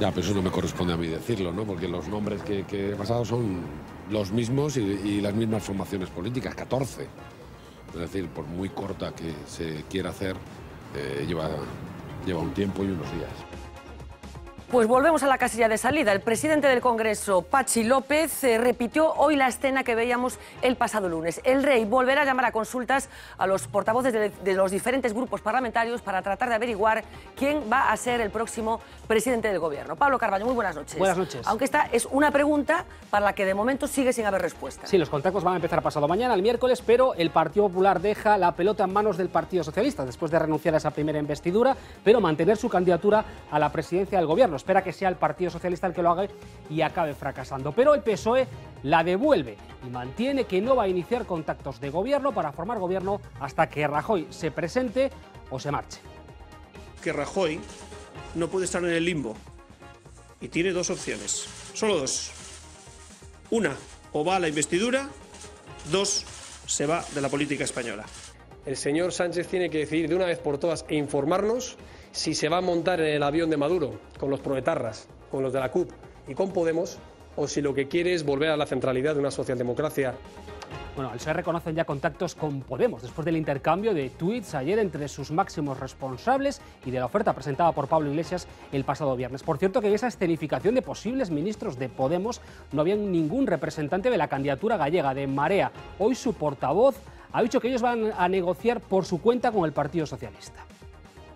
Ya, pero eso no me corresponde a mí decirlo, ¿no? Porque los nombres que, he pasado son los mismos y, las mismas formaciones políticas, 14. Es decir, por muy corta que se quiera hacer, eh, lleva un tiempo y unos días. Pues volvemos a la casilla de salida. El presidente del Congreso, Pachi López, eh, repitió hoy la escena que veíamos el pasado lunes. El rey volverá a llamar a consultas a los portavoces de, los diferentes grupos parlamentarios para tratar de averiguar quién va a ser el próximo presidente del gobierno. Pablo Carballo, muy buenas noches. Buenas noches. Aunque esta es una pregunta para la que de momento sigue sin haber respuesta. Sí, los contactos van a empezar pasado mañana, el miércoles, pero el Partido Popular deja la pelota en manos del Partido Socialista después de renunciar a esa primera investidura, pero mantener su candidatura a la presidencia del gobierno espera que sea el Partido Socialista el que lo haga y acabe fracasando. Pero el PSOE la devuelve y mantiene que no va a iniciar contactos de gobierno para formar gobierno hasta que Rajoy se presente o se marche. Que Rajoy no puede estar en el limbo y tiene dos opciones, solo dos. Una, o va a la investidura, dos, se va de la política española. El señor Sánchez tiene que decidir de una vez por todas e informarnos si se va a montar en el avión de Maduro con los proetarras, con los de la CUP y con Podemos, o si lo que quiere es volver a la centralidad de una socialdemocracia. Bueno, al se reconocen ya contactos con Podemos después del intercambio de tweets ayer entre sus máximos responsables y de la oferta presentada por Pablo Iglesias el pasado viernes. Por cierto, que en esa escenificación de posibles ministros de Podemos no había ningún representante de la candidatura gallega de Marea. Hoy su portavoz ha dicho que ellos van a negociar por su cuenta con el Partido Socialista.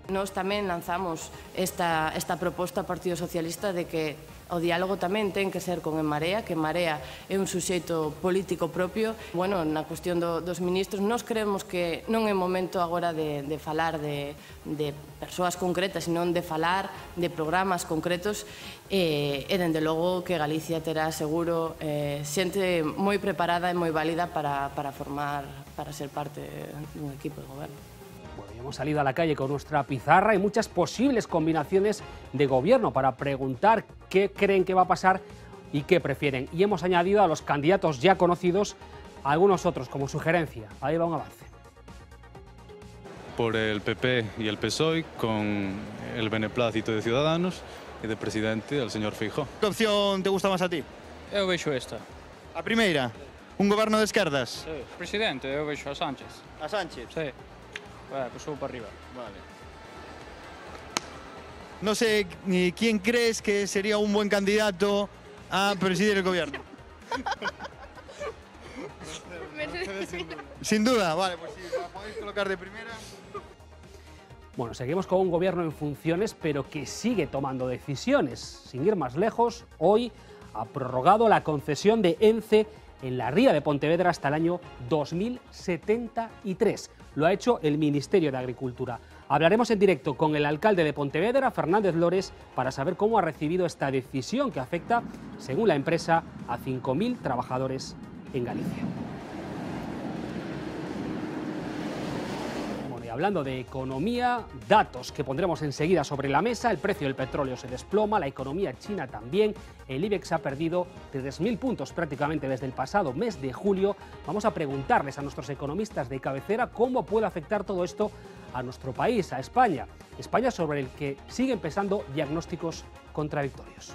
Nos tamén lanzamos esta, esta proposta ao Partido Socialista de que o diálogo tamén ten que ser con En Marea, que En Marea é un suxeito político propio. Bueno, na cuestión do, dos ministros, nós creemos que non é momento agora de, de falar de, de persoas concretas, senón de falar de programas concretos eh, e, dende logo, que Galicia terá seguro eh, xente moi preparada e moi válida para, para formar, para ser parte dun equipo de goberno. Hemos salido a la calle con nuestra pizarra y muchas posibles combinaciones de gobierno para preguntar qué creen que va a pasar y qué prefieren. Y hemos añadido a los candidatos ya conocidos algunos otros como sugerencia. Ahí va un avance. Por el PP y el PSOE con el beneplácito de Ciudadanos y de presidente el señor Fijo. ¿Qué opción te gusta más a ti? Yo veo esta. ¿La primera? Un gobierno de izquierdas? Sí. Presidente, yo veo a Sánchez. A Sánchez? Sí. Vale, pues subo para arriba. Vale. No sé ni quién crees que sería un buen candidato a presidir el gobierno. sin duda. vale, pues sí, la podéis colocar de primera. Bueno, seguimos con un gobierno en funciones, pero que sigue tomando decisiones. Sin ir más lejos, hoy ha prorrogado la concesión de ENCE en la ría de Pontevedra hasta el año 2073. Lo ha hecho el Ministerio de Agricultura. Hablaremos en directo con el alcalde de Pontevedra, Fernández Lores, para saber cómo ha recibido esta decisión que afecta, según la empresa, a 5.000 trabajadores en Galicia. hablando de economía, datos que pondremos enseguida sobre la mesa, el precio del petróleo se desploma, la economía china también, el IBEX ha perdido 3.000 puntos prácticamente desde el pasado mes de julio. Vamos a preguntarles a nuestros economistas de cabecera cómo puede afectar todo esto a nuestro país, a España. España sobre el que siguen pesando diagnósticos contradictorios.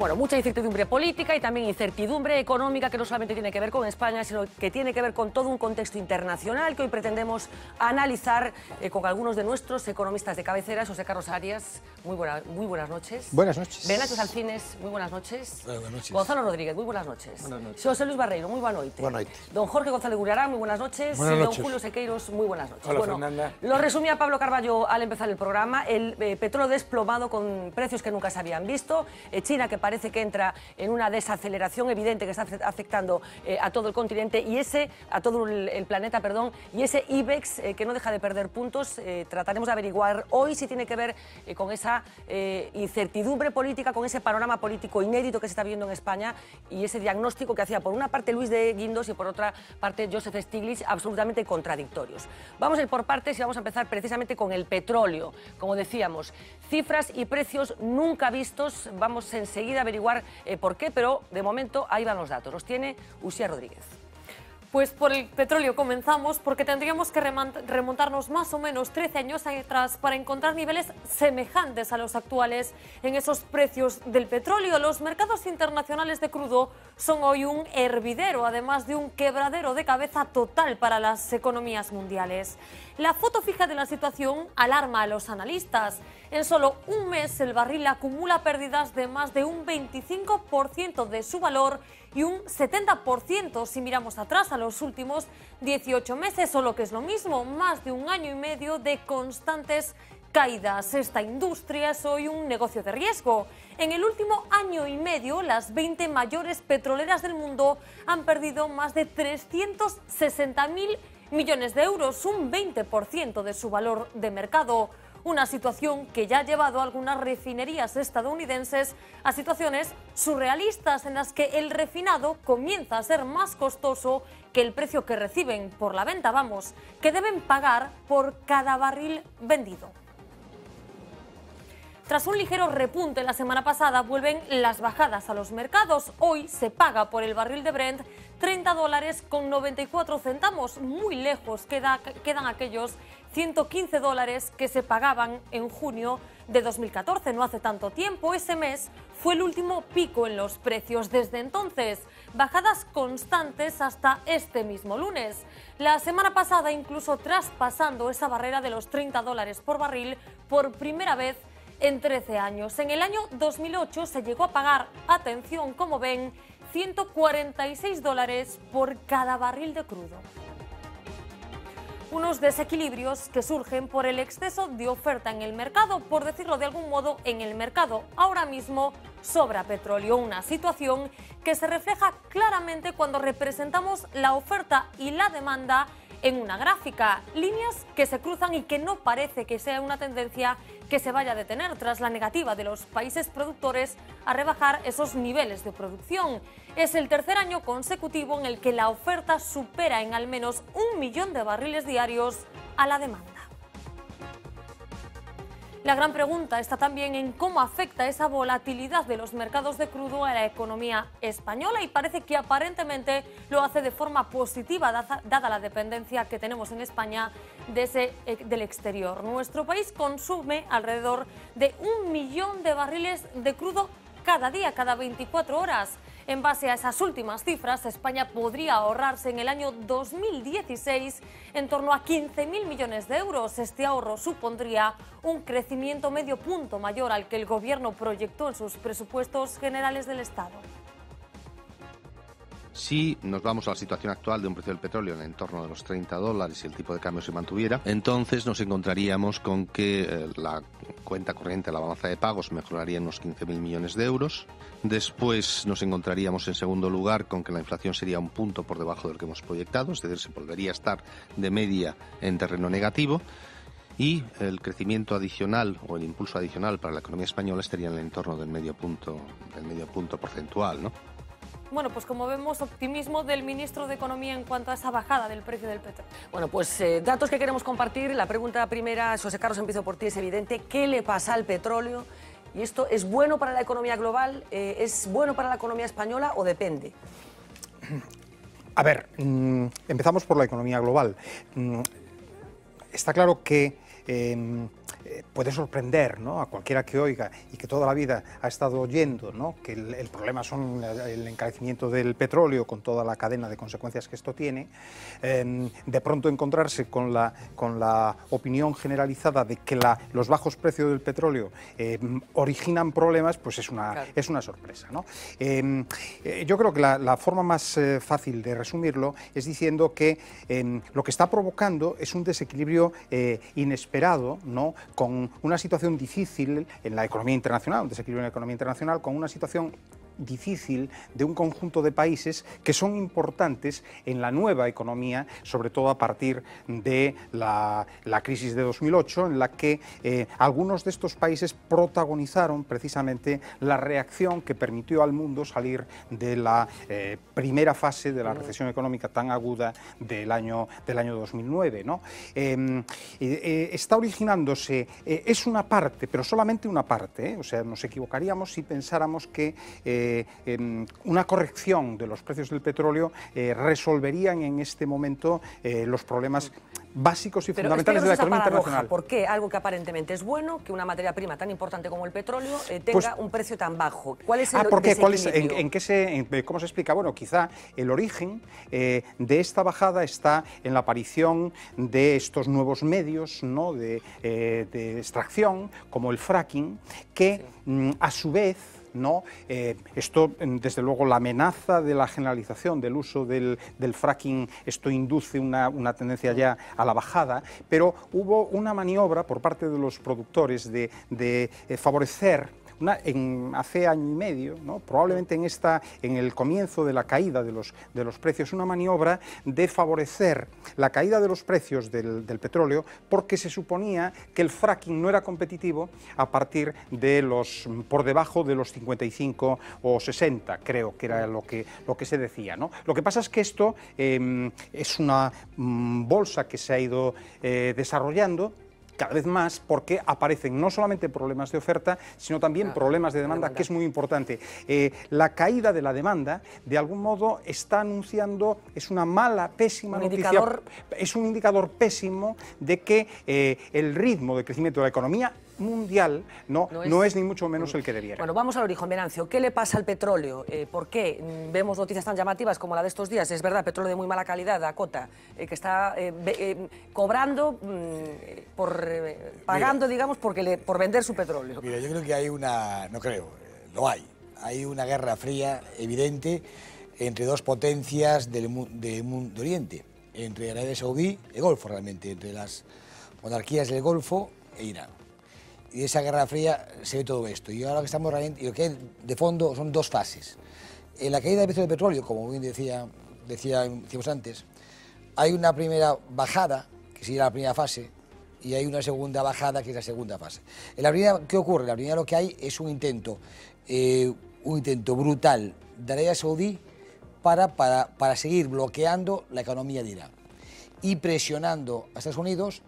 Bueno, mucha incertidumbre política y también incertidumbre económica que no solamente tiene que ver con España, sino que tiene que ver con todo un contexto internacional que hoy pretendemos analizar eh, con algunos de nuestros economistas de cabecera. José Carlos Arias, muy, buenas, muy buenas noches. Buenas noches. Benachos Alcines, muy buenas noches. Buenas noches. Gonzalo Rodríguez, muy buenas noches. Buenas noches. José Luis Barreiro, muy buena noches. Buenas noches. Don Jorge González Gurarán, muy buenas noches. Don Julio Sequeiros, muy buenas noches. bueno, Lo resumía Pablo Carballo al empezar el programa. El eh, petróleo desplomado con precios que nunca se habían visto. Eh, China que parece parece que entra en una desaceleración evidente que está afectando eh, a todo el continente y ese, a todo el, planeta, perdón, y ese IBEX eh, que no deja de perder puntos, eh, trataremos de averiguar hoy si tiene que ver con esa incertidumbre política, con ese panorama político inédito que se está viendo en España y ese diagnóstico que hacía por una parte Luis de Guindos y por otra parte Joseph Stiglitz, absolutamente contradictorios. Vamos a ir por partes y vamos a empezar precisamente con el petróleo. Como decíamos, Cifras y precios nunca vistos. Vamos enseguida a averiguar eh, por qué, pero de momento ahí van los datos. Los tiene Usía Rodríguez. Pues por el petróleo comenzamos porque tendríamos que remontarnos más o menos 13 años atrás para encontrar niveles semejantes a los actuales en esos precios del petróleo. Los mercados internacionales de crudo son hoy un hervidero, además de un quebradero de cabeza total para las economías mundiales. La foto fija de la situación alarma a los analistas. En solo un mes el barril acumula pérdidas de más de un 25% de su valor y un 70% si miramos atrás a los últimos 18 meses, o lo que es lo mismo, más de un año y medio de constantes caídas. Esta industria es hoy un negocio de riesgo. En el último año y medio, las 20 mayores petroleras del mundo han perdido más de 360.000 millones de euros, un 20% de su valor de mercado. Una situación que ya ha llevado a algunas refinerías estadounidenses a situaciones surrealistas en las que el refinado comienza a ser más costoso que el precio que reciben por la venta, vamos, que deben pagar por cada barril vendido. Tras un ligero repunte la semana pasada, vuelven las bajadas a los mercados. Hoy se paga por el barril de Brent 30 dólares con 94 centavos. Muy lejos quedan aquellos 115 dólares que se pagaban en junio de 2014, no hace tanto tiempo. Ese mes fue el último pico en los precios. Desde entonces, bajadas constantes hasta este mismo lunes. La semana pasada, incluso traspasando esa barrera de los 30 dólares por barril por primera vez en 13 años. En el año 2008 se llegó a pagar, atención como ven, 146 dólares por cada barril de crudo. Unos desequilibrios que surgen por el exceso de oferta en el mercado, por decirlo de algún modo, en el mercado. Ahora mismo sobra petróleo, una situación que se refleja claramente cuando representamos la oferta y la demanda en una gráfica. Líneas que se cruzan y que no parece que sea una tendencia que se vaya a detener tras la negativa de los países productores a rebajar esos niveles de producción. Es el tercer año consecutivo en el que la oferta supera en al menos un millón de barriles diarios a la demanda. La gran pregunta está también en cómo afecta esa volatilidad de los mercados de crudo a la economía española y parece que aparentemente lo hace de forma positiva dada la dependencia que tenemos en España de ese, del exterior. Nuestro país consume alrededor de un millón de barriles de crudo cada día, cada 24 horas. En base a esas últimas cifras, España podría ahorrarse en el año 2016 en torno a 15.000 millones de euros. Este ahorro supondría un crecimiento medio punto mayor al que el Gobierno proyectó en sus presupuestos generales del Estado. Si nos vamos a la situación actual de un precio del petróleo en torno entorno de los 30 dólares y el tipo de cambio se mantuviera, entonces nos encontraríamos con que eh, la cuenta corriente, la balanza de pagos, mejoraría en unos 15.000 millones de euros. Después nos encontraríamos en segundo lugar con que la inflación sería un punto por debajo del que hemos proyectado, es decir, se volvería a estar de media en terreno negativo y el crecimiento adicional o el impulso adicional para la economía española estaría en el entorno del medio punto, del medio punto porcentual, ¿no? Bueno, pues como vemos, optimismo del ministro de Economía en cuanto a esa bajada del precio del petróleo. Bueno, pues eh, datos que queremos compartir. La pregunta primera, José Carlos, empiezo por ti, es evidente. ¿Qué le pasa al petróleo? ¿Y esto es bueno para la economía global? Eh, ¿Es bueno para la economía española o depende? A ver, mm, empezamos por la economía global. Mm, está claro que... Em, eh, puede sorprender ¿no? a cualquiera que oiga y que toda la vida ha estado oyendo ¿no? que el, problema son el encarecimiento del petróleo con toda la cadena de consecuencias que esto tiene, em, de pronto encontrarse con la, con la opinión generalizada de que los bajos precios del petróleo em, originan problemas, pues es una, es una sorpresa. Em, eh, yo creo que la, la forma más eh, fácil de resumirlo es diciendo que lo que está provocando es un desequilibrio inesperado, ¿no? con una situación difícil en la economía internacional, un desequilibrio en la economía internacional, con una situación difícil de un conjunto de países que son importantes en la nueva economía, sobre todo a partir de la, crisis de 2008, en la que eh, algunos de estos países protagonizaron precisamente la reacción que permitió al mundo salir de la eh, primera fase de la recesión económica tan aguda del año, del año 2009. Em, eh, está originándose, es una parte, pero solamente una parte, o sea, nos equivocaríamos si pensáramos que eh, una corrección de los precios del petróleo eh, resolverían en este momento eh, los problemas básicos y fundamentales de la economía internacional. ¿Por qué algo que aparentemente es bueno, que una materia prima tan importante como el petróleo tenga pues un precio tan bajo? ¿Cuál es el ¿Cómo se explica? Bueno, quizá el origen de esta bajada está en la aparición de estos nuevos medios ¿no? de, extracción, como el fracking, que mm, a su vez ¿no? Eh, esto, mm, desde luego, la amenaza de la generalización del uso del, fracking, esto induce una, una, tendencia ya a la bajada, pero hubo una maniobra por parte de los productores de eh, favorecer hace año y medio, probablemente en, esta, en el comienzo de la caída de los, de los precios, una maniobra de favorecer la caída de los precios del, petróleo porque se suponía que el fracking no era competitivo a partir de los, por debajo de los 55 o 60, creo que era lo que, lo que se decía. Lo que pasa es que esto em, es una mm, bolsa que se ha ido eh, desarrollando cada vez más porque aparecen no solamente problemas de oferta, sino también ah, problemas de demanda, que es muy importante. Eh, la caída de la demanda, de algún modo, está anunciando, es una mala, pésima noticia. Es un indicador pésimo de que eh, el ritmo de crecimiento de la economía mundial no, no, es... ni mucho menos el que debiera. Bueno, vamos al origen, Venancio. ¿Qué le pasa al petróleo? Eh, ¿Por qué mm, vemos noticias tan llamativas como la de estos días? Es verdad, petróleo de muy mala calidad, Dakota, eh, que está eh, cobrando, mm, por, pagando, digamos, porque le, por vender su petróleo. Mira, yo creo que hay una, no creo, lo hay. Hay una guerra fría evidente entre dos potencias del, mundo oriente, entre Arabia Saudí, y Golfo realmente, entre las monarquías del Golfo e Irán y de esa Guerra Fría se ve todo esto. Y ahora que estamos realmente, y lo que hay de fondo son dos fases. En la caída del precio del petróleo, como bien decía, decía, decíamos antes, hay una primera bajada, que sería la primera fase, y hay una segunda bajada, que es la segunda fase. En la primera, ¿qué ocurre? la primera lo que hay es un intento, eh, un intento brutal de Arabia Saudí para, para, seguir bloqueando la economía de Irán y presionando a Estados Unidos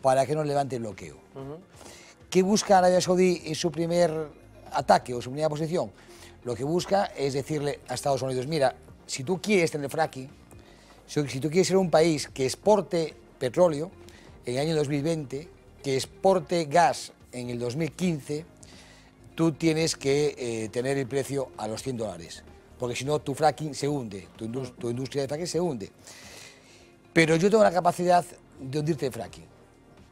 para que no levante el bloqueo. ¿Qué busca Arabia Saudí en su primer ataque o su primera posición? Lo que busca es decirle a Estados Unidos, mira, si tú quieres tener fracking, si tú quieres ser un país que exporte petróleo en el año 2020, que exporte gas en el 2015, tú tienes que eh, tener el precio a los 100 dólares, porque si no tu fracking se hunde, tu, tu, industria de fracking se hunde. Pero yo tengo la capacidad de hundirte el fracking.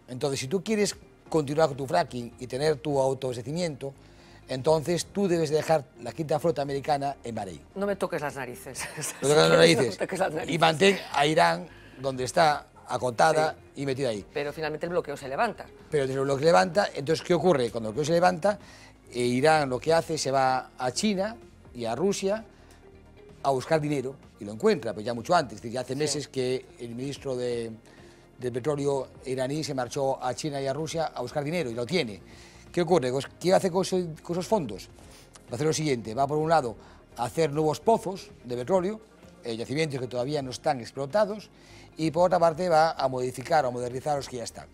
Entonces, si tú quieres continuar con tu fracking y tener tu autoabastecimiento, entonces tú debes dejar la quinta flota americana en Bahrein. No me toques las narices. No, me toques las narices. Y mantén a Irán donde está acotada y metida ahí. Pero finalmente el bloqueo se levanta. Pero el bloqueo se levanta, entonces ¿qué ocurre? Cuando el bloqueo se levanta, eh, Irán lo que hace se va a China y a Rusia a buscar dinero y lo encuentra, pues ya mucho antes, es ya hace meses que el ministro de del petróleo iraní se marchó a China y a Rusia a buscar dinero y lo tiene. ¿Qué ocurre? Pues, ¿Qué hace con esos, fondos? Va a hacer lo siguiente, va por un lado a hacer nuevos pozos de petróleo, eh, yacimientos que todavía no están explotados, y por otra parte va a modificar o modernizar los que ya están.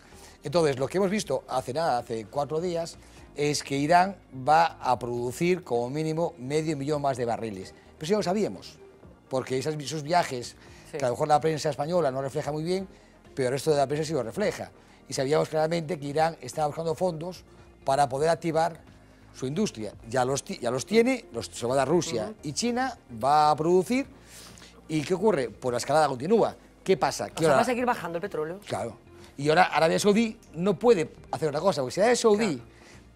Entonces, lo que hemos visto hace nada, hace cuatro días, es que Irán va a producir como mínimo medio millón más de barriles. Pero si lo sabíamos, porque esos, viajes, que a lo mejor la prensa española no refleja muy bien, pero el resto de la prensa sí lo refleja. Y sabíamos claramente que Irán estaba buscando fondos para poder activar su industria. Ya los, ya los tiene, los, se va a dar Rusia y China, va a producir. ¿Y qué ocurre? Pues la escalada continúa. ¿Qué pasa? ¿Qué va a seguir bajando el petróleo. Claro. Y ahora Arabia Saudí no puede hacer otra cosa, porque si Arabia Saudí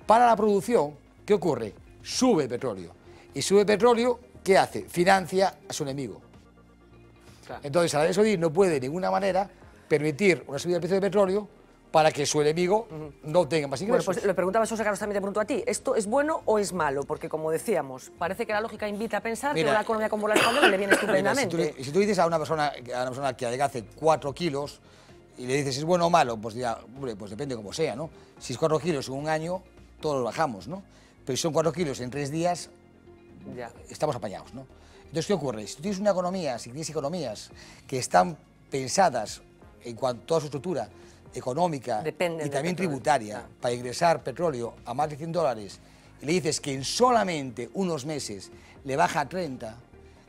para la producción, ¿qué ocurre? Sube el petróleo. Y sube petróleo, ¿qué hace? Financia a su enemigo. Entonces Arabia Saudí no puede de ninguna manera permitir una subida del precio del petróleo para que su enemigo no tenga más ingresos. Bueno, pues le preguntaba José Carlos también te pregunto a ti, ¿esto es bueno o es malo? Porque como decíamos, parece que la lógica invita a pensar que la economía como la española le viene estupendamente. si, tú, dices a una persona, a una persona que hace 4 kilos y le dices es bueno o malo, pues ya hombre, pues depende como sea, ¿no? Si es 4 kilos en un año, todos lo bajamos, ¿no? Pero si son 4 kilos en 3 días, ya. estamos apañados, ¿no? Entonces, ¿qué ocurre? Si tú tienes una economía, si tienes economías que están pensadas en cuanto a su estructura económica y también tributaria, para ingresar petróleo a más de 100 dólares, y le dices que en solamente unos meses le baja a 30,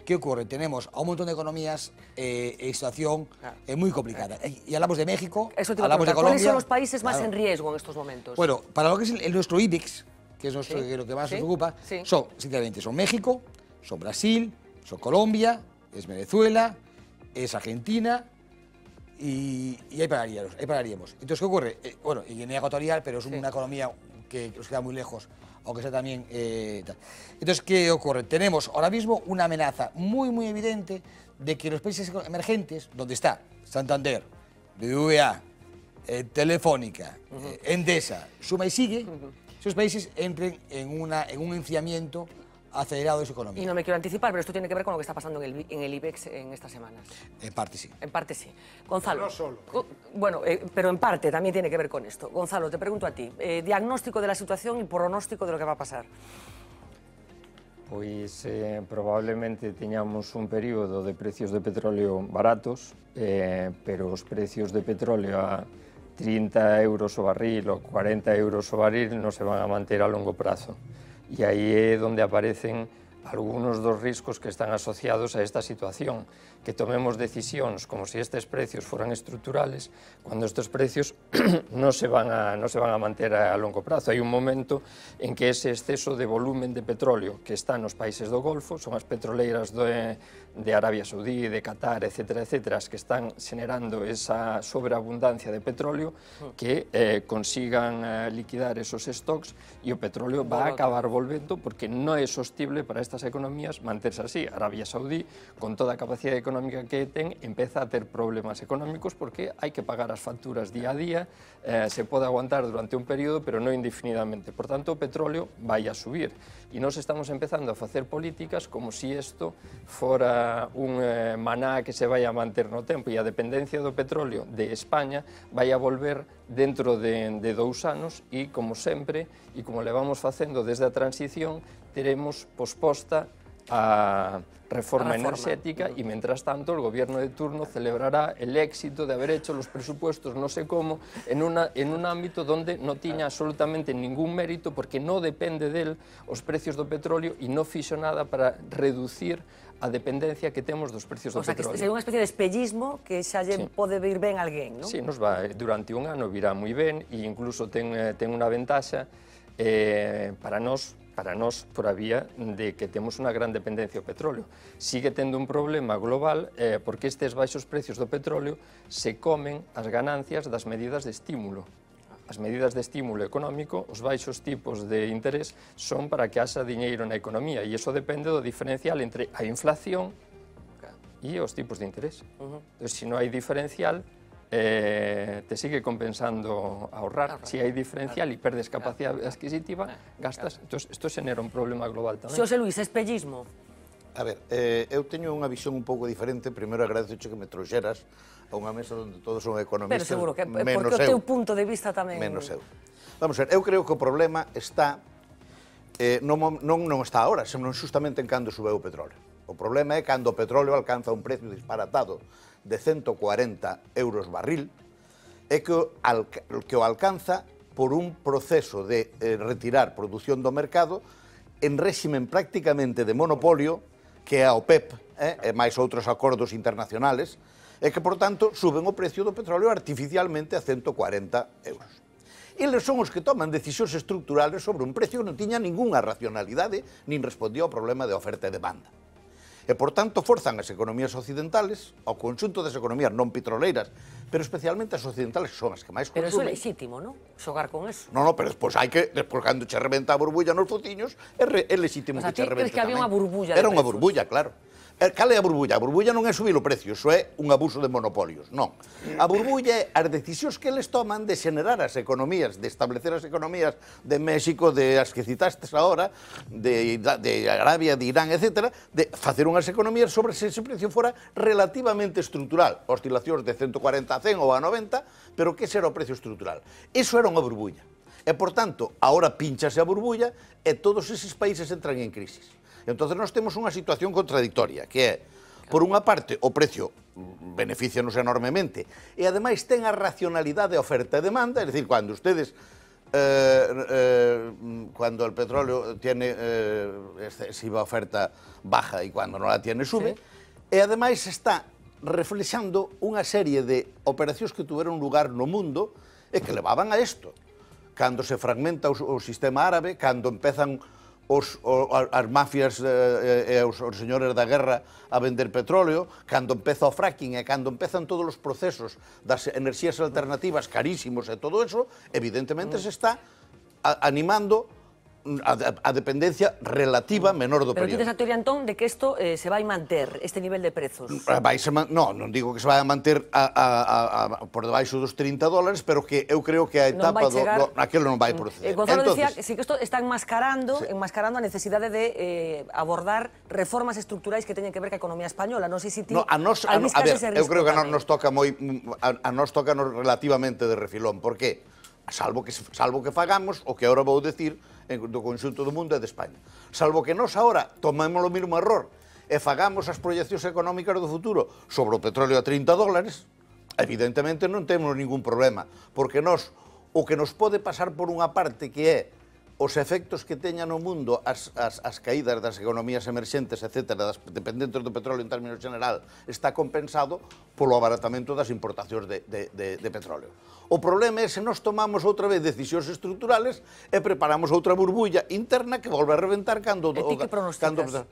¿qué ocurre? Tenemos a un montón de economías eh, en situación eh, muy complicada. Eh, eh. Y hablamos de México, hablamos de Colombia. ¿Cuáles son los países más en riesgo en estos momentos? Bueno, para lo que es el, nuestro IBEX, que es lo que más nos ocupa, son, sinceramente, son México, son Brasil, son Colombia, es Venezuela, es Argentina, y, ahí, pararíamos, ahí pararíamos. Entonces, ¿qué ocurre? Eh, bueno, Guinea Ecuatorial, pero es una economía que nos queda muy lejos, aunque sea también... Eh, Entonces, ¿qué ocurre? Tenemos ahora mismo una amenaza muy, muy evidente de que los países emergentes, donde está Santander, BBVA, eh, Telefónica, Endesa, suma y sigue, esos países entren en, en un enfriamiento acelerado de su economía. Y no me quiero anticipar, pero esto tiene que ver con lo que está pasando en el, IBEX en estas semanas. En parte sí. En parte sí. Gonzalo. no solo. ¿eh? Bueno, eh, pero en parte también tiene que ver con esto. Gonzalo, te pregunto a ti. Eh, diagnóstico de la situación y pronóstico de lo que va a pasar. Pues probablemente teníamos un periodo de precios de petróleo baratos, pero los precios de petróleo a 30 euros o barril o 40 euros o barril no se van a mantener a longo plazo e aí é onde aparecen algunos dos riscos que están asociados a esta situación, que tomemos decisións como se si estes precios foran estructurales, cando estes precios non se van a non se van a manter a, a longo prazo. Hai un momento en que ese exceso de volumen de petróleo que está nos países do Golfo, son as petroleiras do, de Arabia Saudí, de Qatar, etcétera, etcétera, que están generando esa sobreabundancia de petróleo, mm. que eh, consigan eh, liquidar esos stocks y o petróleo va a acabar volvendo porque non é sostible para estas economías manterse así. Arabia Saudí, con toda a capacidade económica que ten, empeza a ter problemas económicos porque hai que pagar as facturas día a día, eh, se pode aguantar durante un período, pero non indefinidamente. Por tanto, o petróleo vai a subir. E nos estamos empezando a facer políticas como se si isto fora Eh, un eh, maná que se vai a manter no tempo e a dependencia do petróleo de España vai a volver dentro de, de dous anos e, como sempre, e como levamos facendo desde a transición, teremos posposta a reforma, a enerxética e, mentras tanto, o goberno de turno celebrará el éxito de haber hecho los presupuestos no sé como, en, una, en un ámbito onde no tiña absolutamente ningún mérito porque non depende del os precios do petróleo e non fixo nada para reducir a dependencia que temos dos precios do o sea, petróleo. O sea, que é unha especie de espellismo que xa lle sí. pode vir ben alguén, non? Sí, nos va, eh, durante un ano virá moi ben e incluso ten, eh, ten unha ventaxa eh, para nós para nós por a vía de que temos unha gran dependencia ao petróleo. Sigue tendo un problema global eh, porque estes baixos precios do petróleo se comen as ganancias das medidas de estímulo as medidas de estímulo económico, os baixos tipos de interés son para que haxa diñeiro na economía e iso depende do diferencial entre a inflación e os tipos de interés. Entón, se non hai diferencial, eh, te sigue compensando ahorrar. Se hai diferencial e perdes capacidade adquisitiva, eh, gastas. Entón, isto xenera un problema global tamén. Xosé Luis, espellismo. A ver, eh, eu teño unha visión un pouco diferente. Primeiro agradezo que me trouxeras a unha mesa onde todos son economistas. Pero seguro que menos porque eu, o teu punto de vista tamén. Menos eu. Vamos ver, eu creo que o problema está eh, non, non, non está agora, senón justamente en cando sube o petróleo. O problema é cando o petróleo alcanza un precio disparatado de 140 euros barril, é que o, al, que o alcanza por un proceso de eh, retirar produción do mercado en réximen prácticamente de monopolio que é a OPEP, eh, e máis outros acordos internacionales, e que, por tanto, suben o precio do petróleo artificialmente a 140 euros. Eles son os que toman decisións estructurales sobre un precio que non tiña ningunha racionalidade, nin respondía ao problema de oferta e demanda. E, por tanto, forzan as economías occidentales ao conxunto das economías non petroleiras, pero especialmente as occidentales son as que máis consumen. Pero é lexítimo, non? Xogar con eso. Non, non, pero despois hai que, despois cando che reventa a burbulla nos fociños, é, re, é o sea, que che reventa que había unha burbulla Era unha burbulla, claro. Eh, cal é a burbulla? A burbulla non é subir o precio, iso é un abuso de monopolios, non. A burbulla é as decisións que eles toman de xenerar as economías, de establecer as economías de México, de as que citastes ahora, de, de Arabia, de Irán, etc., de facer unhas economías sobre se ese precio fora relativamente estructural, oscilacións de 140 a 100 ou a 90, pero que será o precio estructural? Iso era unha burbulla. E, por tanto, agora pinchase a burbulla e todos eses países entran en crisis. Entón, nós temos unha situación contradictoria, que é, por unha parte, o precio beneficia-nos enormemente, e ademais ten a racionalidade de oferta e demanda, é dicir, cando ustedes Eh, eh, cuando el petróleo tiene eh, excesiva oferta baja y cuando non la tiene sube, sí. e ademais está reflexando unha serie de operacións que tuveron lugar no mundo e que levaban a isto. Cando se fragmenta o, o sistema árabe, cando empezan os, o, as mafias eh, eh, e os, os señores da guerra a vender petróleo, cando empeza o fracking e cando empezan todos os procesos das enerxías alternativas carísimos e todo eso, evidentemente mm. se está a, animando a, a dependencia relativa menor do período. Pero ti a teoría, Antón, de que isto eh, se vai manter, este nivel de prezos? Mm, ah, vai se man... No, non digo que se vai manter a, a, a, a, por debaixo dos 30 dólares, pero que eu creo que a etapa non chegar... do, do... Aquilo non vai proceder. Eh, Gonzalo Entonces... decía que, sí que isto está enmascarando, sí. enmascarando a necesidade de eh, abordar reformas estructurais que teñen que ver a economía española. Non sei se ti no, a nos, a, no, a ver, eu creo que a nos, nos toca moi... A, a nos toca nos relativamente de refilón. Por que? salvo que, salvo que fagamos o que ahora vou decir en, do conxunto do mundo e de España. Salvo que nós ahora tomemos o mesmo error e fagamos as proyeccións económicas do futuro sobre o petróleo a 30 dólares, evidentemente non temos ningún problema, porque nós o que nos pode pasar por unha parte que é os efectos que teña no mundo as, as, as caídas das economías emerxentes, etc., das dependentes do petróleo en términos general, está compensado polo abaratamento das importacións de, de, de, de petróleo. O problema é se nos tomamos outra vez decisións estructurales e preparamos outra burbulla interna que volve a reventar cando... E ti que pronosticas? Cando,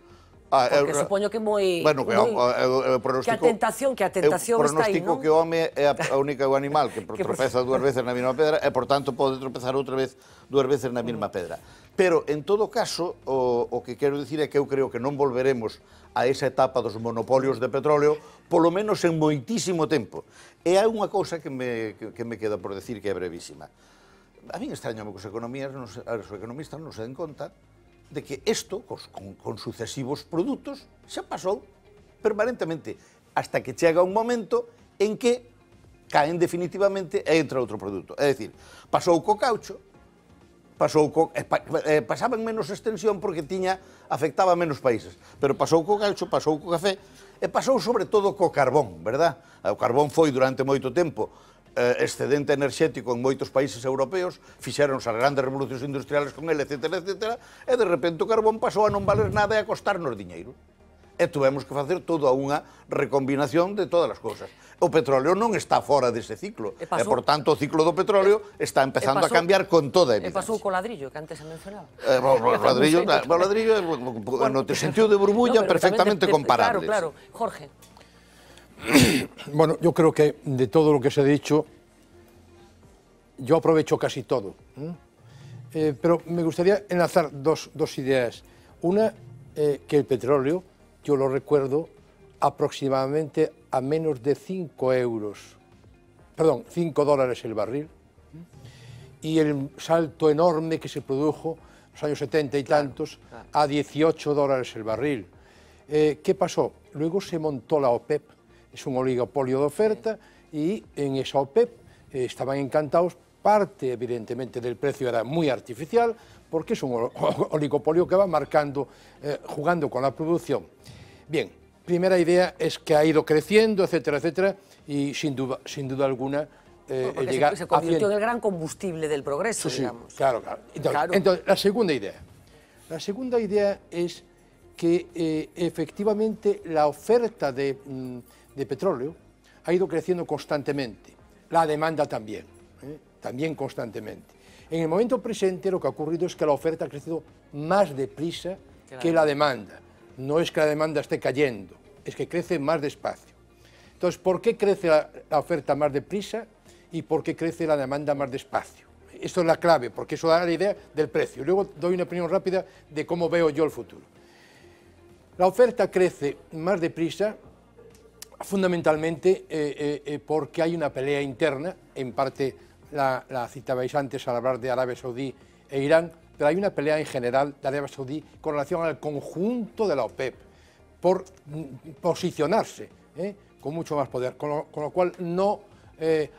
Ah, Porque eu, eh, supoño que moi... Bueno, que, moi, eu, eu, eu pronostico, que a tentación, que a tentación está aí, non? pronostico que o home é a, a única o animal que, que tropeza dúas veces na mesma pedra e, tanto, pode tropezar outra vez dúas veces na mesma pedra. Pero, en todo caso, o, o que quero dicir é que eu creo que non volveremos a esa etapa dos monopolios de petróleo, polo menos en moitísimo tempo. E hai unha cousa que me, que, que me queda por decir que é brevísima. A mí extrañame que economías, os economistas non se den conta de que isto, cos, con, con sucesivos produtos, xa pasou permanentemente, hasta que chega un momento en que caen definitivamente e entra outro produto. É dicir, pasou co caucho, pasou co, eh, pa, eh, pasaba en menos extensión porque tiña afectaba menos países, pero pasou co caucho, pasou co café e pasou sobre todo co carbón, verdad? O carbón foi durante moito tempo eh, excedente enerxético en moitos países europeos, fixeron as grandes revolucións industriales con ele, etc, etc, e de repente o carbón pasou a non valer nada e a costarnos diñeiro. E tuvemos que facer toda unha recombinación de todas as cousas. O petróleo non está fora dese ciclo, e, pasou, e por tanto o ciclo do petróleo está empezando pasou, a cambiar con toda a evidencia. E pasou co ladrillo, que antes se mencionaba. Eh, o, o ladrillo, o ladrillo, no te sentiu de burbulla, no, perfectamente te, comparable. Claro, claro. Jorge. Bueno, yo creo que de todo lo que se ha dicho, yo aprovecho casi todo. Eh, pero me gustaría enlazar dos, ideas. Una, eh, que el petróleo, yo lo recuerdo, aproximadamente a menos de 5 euros, perdón, 5 dólares el barril, y el salto enorme que se produjo en los años 70 y tantos a 18 dólares el barril. Eh, ¿Qué pasó? Luego se montó la OPEP, es un oligopolio de oferta y en esa OPEP e eh, estaban encantados. Parte, evidentemente, del precio era muy artificial porque es un oligopolio que va marcando, eh, jugando con la producción. Bien, primera idea es que ha ido creciendo, etcétera, etcétera, y sin duda, sin duda alguna... Eh, se, convirtió en el gran combustible del progreso, digamos. Claro, claro. Entonces, la segunda idea. La segunda idea es que efectivamente la oferta de, mm, de petróleo ha ido creciendo constantemente, la demanda también, ¿eh? también constantemente. En el momento presente lo que ha ocurrido es que la oferta ha crecido más deprisa que la demanda. No es que la demanda esté cayendo, es que crece más despacio. Entonces, ¿por qué crece la, la oferta más deprisa y por qué crece la demanda más despacio? Esto es la clave, porque eso da la idea del precio. Luego doy una opinión rápida de cómo veo yo el futuro. La oferta crece más deprisa fundamentalmente eh, eh, eh, porque hay una pelea interna, en parte la, citabais antes al hablar de Arabia Saudí e Irán, pero hay una pelea en general de Arabia Saudí con relación al conjunto de la OPEP por mm, posicionarse con mucho más poder, con lo, cual no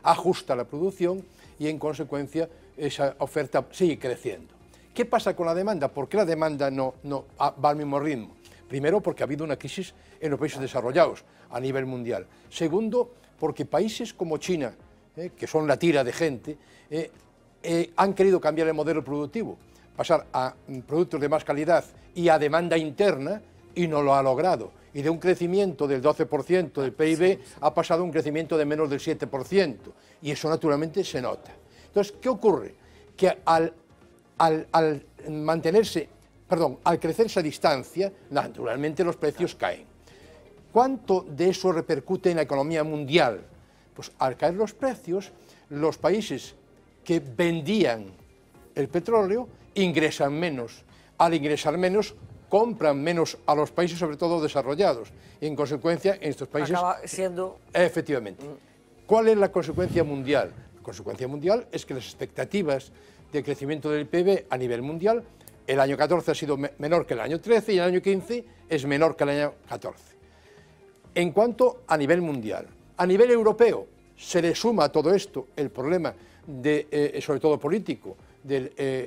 ajusta la producción y en consecuencia esa oferta sigue creciendo. ¿Qué pasa con la demanda? ¿Por qué la demanda no va al mismo ritmo? Primero, porque ha habido una crisis en los países desarrollados a nivel mundial. Segundo, porque países como China, eh, que son la tira de gente, eh, eh, han querido cambiar el modelo productivo, pasar a mm, productos de más calidad y a demanda interna, y no lo ha logrado. Y de un crecimiento del 12% del PIB ha pasado a un crecimiento de menos del 7%. Y eso naturalmente se nota. Entonces, ¿qué ocurre? Que al mantenerse perdón, al crecer esa distancia, naturalmente los precios caen. ¿Cuánto de eso repercute en la economía mundial? Pues al caer los precios, los países que vendían el petróleo ingresan menos. Al ingresar menos, compran menos a los países, sobre todo desarrollados. Y en consecuencia, en estos países... Acaba siendo... Efectivamente. Mm. ¿Cuál es la consecuencia mundial? La consecuencia mundial es que las expectativas de crecimiento del PIB a nivel mundial el año 14 ha sido menor que el año 13 y el año 15 es menor que el año 14. En cuanto a nivel mundial, a nivel europeo, se le suma a todo esto el problema, eh, sobre todo político, del eh,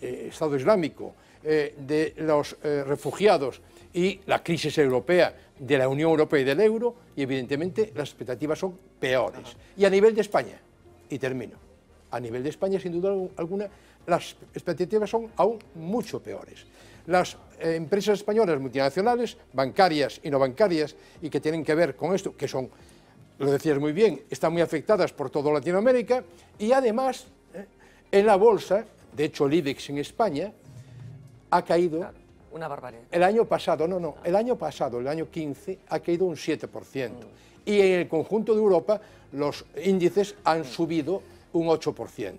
eh, Estado Islámico, de los refugiados y la crisis europea de la Unión Europea y del euro, y evidentemente las expectativas son peores. Y a nivel de España, y termino, a nivel de España, sin duda alguna, las expectativas son aún mucho peores. Las eh, empresas españolas multinacionales, bancarias y no bancarias, y que tienen que ver con esto, que son, lo decías muy bien, están muy afectadas por toda Latinoamérica, y además eh, en la bolsa, de hecho el IBEX en España, ha caído... una barbaridad. El año pasado, no, no, el año pasado, el año 15, ha caído un 7%. Mm. Y en el conjunto de Europa los índices han mm. subido un 8%.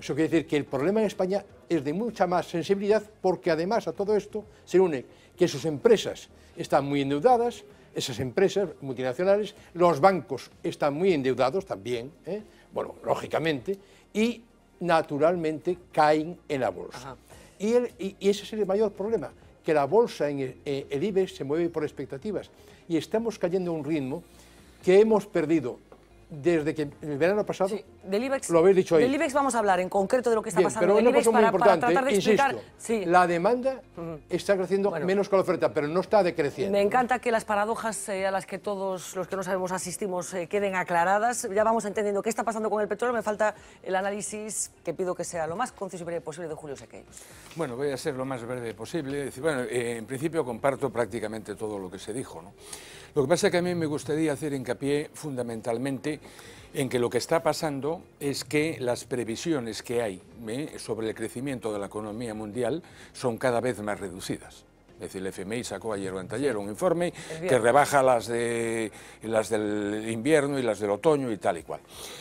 Eso quiere decir que el problema en España es de mucha más sensibilidad porque además a todo esto se une que sus empresas están muy endeudadas, esas empresas multinacionales, los bancos están muy endeudados también, ¿eh? bueno, lógicamente, y naturalmente caen en la bolsa. Y, ese es el mayor problema, que la bolsa en el, eh, IBEX se mueve por expectativas y estamos cayendo a un ritmo que hemos perdido desde que el verano pasado del IBEX, vamos a hablar en concreto de lo que está pasando. Pero el para, tratar de explicar, la demanda está creciendo menos que la oferta, pero no está decreciendo. Me encanta que las paradojas eh, a las que todos los que no sabemos asistimos eh, queden aclaradas. Ya vamos entendiendo qué está pasando con el petróleo. Me falta el análisis que pido que sea lo más conciso y breve posible de Julio Sequeiro. Bueno, voy a ser lo más breve posible. Eh, en principio comparto prácticamente todo lo que se dijo. Lo que pasa es que a mí me gustaría hacer hincapié fundamentalmente en que lo que está pasando es que las previsiones que hay ¿eh? sobre el crecimiento de la economía mundial son cada vez más reducidas. Es decir, el FMI sacó ayer o taller un informe que rebaja las, de, las del invierno y las del otoño y tal y cual.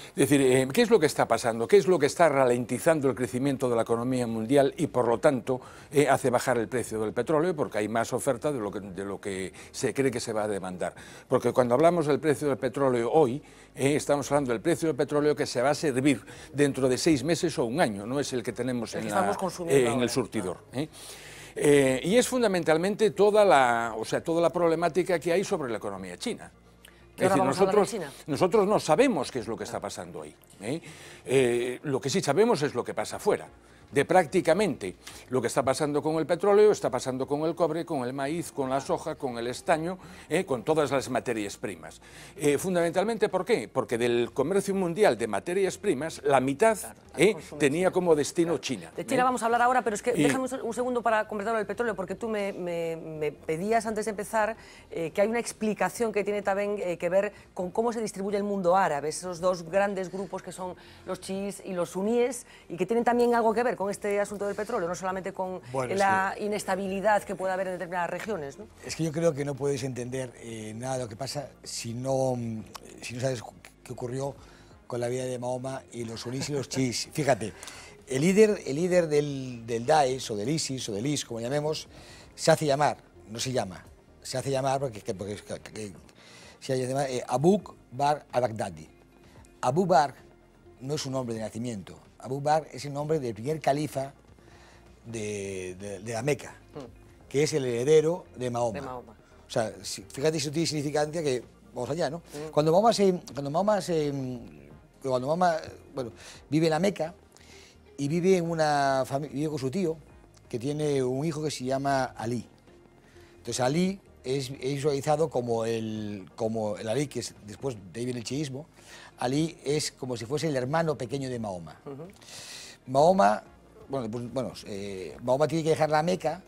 Es decir, eh, ¿qué es lo que está pasando? ¿Qué es lo que está ralentizando el crecimiento de la economía mundial y, por lo tanto, eh, hace bajar el precio del petróleo? Porque hay más oferta de lo, que, se cree que se va a demandar. Porque cuando hablamos del precio del petróleo hoy, eh, estamos hablando del precio del petróleo que se va a servir dentro de seis meses o un año, no es el que tenemos en, el surtidor. Eh, y es fundamentalmente toda la, o sea, toda la problemática que hay sobre la economía china. Es nosotros, nosotros no sabemos qué es lo que está pasando ahí. ¿eh? Eh, lo que sí sabemos es lo que pasa afuera de prácticamente lo que está pasando con el petróleo, está pasando con el cobre, con el maíz, con la soja, con el estaño, eh, con todas las materias primas. Eh, fundamentalmente, ¿por qué? Porque del comercio mundial de materias primas, la mitad eh, tenía como destino China. De China vamos a hablar ahora, pero es que déjame un segundo para completar el petróleo, porque tú me, pedías antes de empezar que hay una explicación que tiene también que ver con cómo se distribuye el mundo árabe, esos dos grandes grupos que son los chiís y los suníes, y que tienen también algo que ver con este asunto del petróleo, no solamente con la inestabilidad que puede haber en determinadas regiones. Es que yo creo que no podéis entender eh, nada de lo que pasa si no, mm, si no sabes qué ocurrió con la vida de Mahoma y los sunís y los chís. Fíjate, el líder, el líder del, del Daesh o del ISIS o del IS, como llamemos, se hace llamar, no se llama, se hace llamar porque, porque, porque eh, Abu Bar al-Baghdadi. Abu Bar no es un hombre de nacimiento, Abu Bakr es el nombre del primer califa de, de, la Meca, mm. que es el heredero de Mahoma. O sea, fíjate si tiene significancia que vamos allá, ¿no? Mm. Cuando Mahoma se, cuando Mahoma cuando Mahoma, bueno, vive en la Meca y vive en una vive con su tío que tiene un hijo que se llama Ali. Entonces Ali es, visualizado como el como Ali que es, después de ahí viene el chiismo Ali es como si fuese el hermano pequeño de Mahoma. Mahoma, bueno, pues, eh, Mahoma tiene que dejar la Meca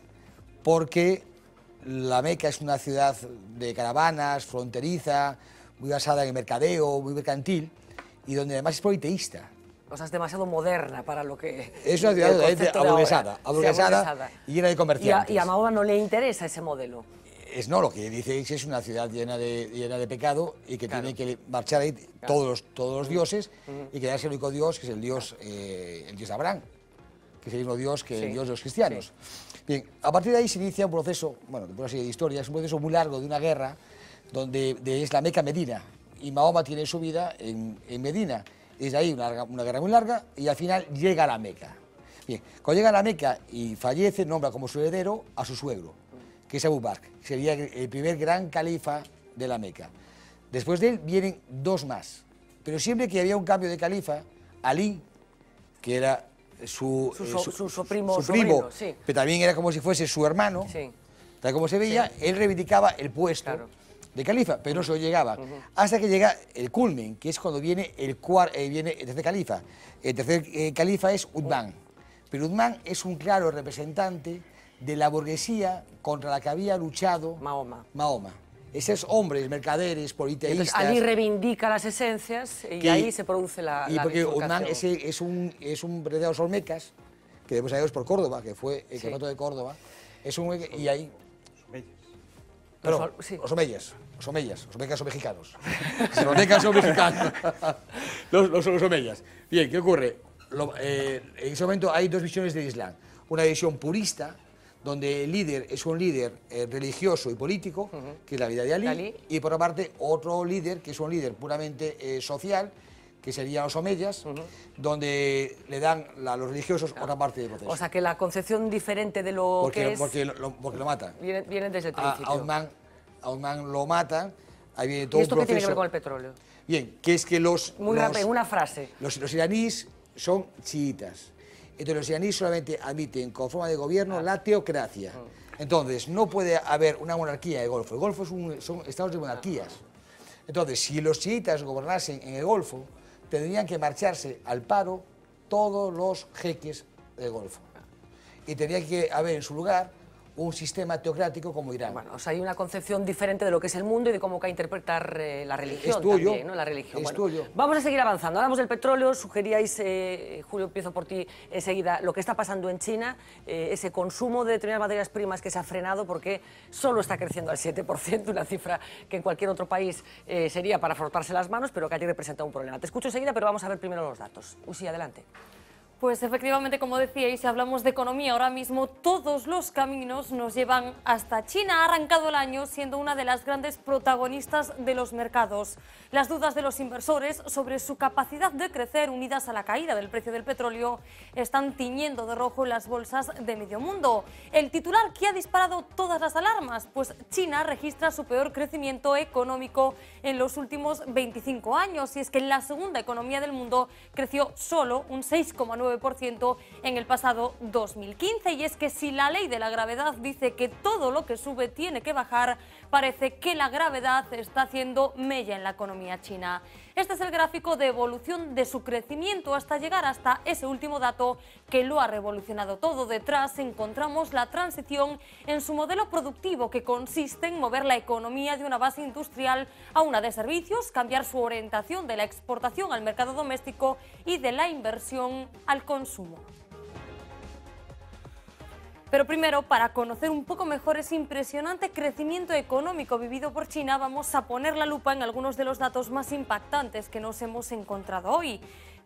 porque la Meca es una ciudad de caravanas, fronteriza, muy basada en el mercadeo, muy mercantil, y donde además es politeísta. O sea, es demasiado moderna para lo que... Es una ciudad aburguesada, y llena de comerciantes. y a Mahoma no le interesa ese modelo es no, lo que dice es una ciudad llena de, llena de pecado y que tiene que marchar ahí todos, los, todos dioses y quedarse el único dios, que es el dios, eh, el dios Abraham, que es el mismo dios que el dios de los cristianos. Bien, a partir de ahí se inicia un proceso, bueno, una serie de historias, un proceso muy largo de una guerra donde es la Meca Medina y Mahoma tiene su vida en, Medina. Es ahí una, guerra muy larga y al final llega a la Meca. Bien, cuando llega a la Meca y fallece, nombra como su heredero a su suegro que es Abu Bakr, sería el primer gran califa de la Meca. Después de él vienen dos más, pero siempre que había un cambio de califa, Ali, que era su, su, eh, primo, pero también era como si fuese su hermano, tal como se veía, él reivindicaba el puesto de califa, pero no se llegaba, hasta que llega el culmen, que es cuando viene el, eh, viene tercer califa. El tercer eh, califa es Udman, pero Udman es un claro representante de la burguesía contra la que había luchado Mahoma. Esos hombres, mercaderes, politeístas... allí reivindica las esencias y ahí se produce la... Y porque Udman ese es, un, es un de los Olmecas, que debemos a por Córdoba, que fue el sí. de Córdoba. Es un, y ahí pero, sí. los omeyas, los omeyas, los omeyas son mexicanos. los omeyas son mexicanos. Los, los, Bien, ¿qué ocurre? Eh, en ese momento hay dos visiones del Islam. Una visión purista, donde el líder es un líder eh, religioso y político, que es la vida de Ali, y por otra parte otro líder que es un líder puramente eh, social, que serían los omeyas, donde le dan a los religiosos otra parte del proceso. O sea, que la concepción diferente de lo porque, que es... Porque lo, matan. Vienen desde el principio. A, a, lo matan, ahí viene todo ¿Y esto qué tiene que ver con el petróleo? Bien, que es que los... Muy rápido, una frase. Los, iraníes son chiitas entonces, los iraníes solamente admiten con forma de gobierno ah. la teocracia. Ah. Entonces, no puede haber una monarquía de Golfo. El Golfo es son estados de ah. monarquías. Entonces, si los chiitas gobernasen en el Golfo, tendrían que marcharse al paro todos los jeques del Golfo. Y tendría que haber en su lugar un sistema teocrático como Irán. Bueno, o sea, hay una concepción diferente de lo que es el mundo y de cómo que interpretar eh, la religión es tuyo, ¿no? La religión. bueno, Vamos a seguir avanzando. Hablamos del petróleo, sugeríais, eh, Julio, empiezo por ti enseguida, eh, lo que está pasando en China, ese consumo de determinadas materias primas que se ha frenado porque solo está creciendo al 7%, una cifra que en cualquier otro país sería para frotarse las manos, pero que aquí representa un problema. Te escucho enseguida, pero vamos a ver primero los datos. sí, adelante. Pues efectivamente, como decía decíais, si hablamos de economía, ahora mismo todos los caminos nos llevan hasta China. Ha arrancado el año siendo una de las grandes protagonistas de los mercados. Las dudas de los inversores sobre su capacidad de crecer unidas a la caída del precio del petróleo están tiñendo de rojo las bolsas de medio mundo. El titular que ha disparado todas las alarmas, pues China registra su peor crecimiento económico en los últimos 25 años. Y es que la segunda economía del mundo creció solo un 6,9 en el pasado 2015. Y es que si la ley de la gravedad dice que todo lo que sube tiene que bajar, parece que la gravedad está haciendo mella en la economía china. Este es el gráfico de evolución de su crecimiento hasta llegar hasta ese último dato que lo ha revolucionado todo. Detrás encontramos la transición en su modelo productivo que consiste en mover la economía de una base industrial a una de servicios, cambiar su orientación de la exportación al mercado doméstico y de la inversión al consumo. Pero primero, para conocer un poco mejor ese impresionante crecimiento económico vivido por China, vamos a poner la lupa en algunos de los datos más impactantes que nos hemos encontrado hoy.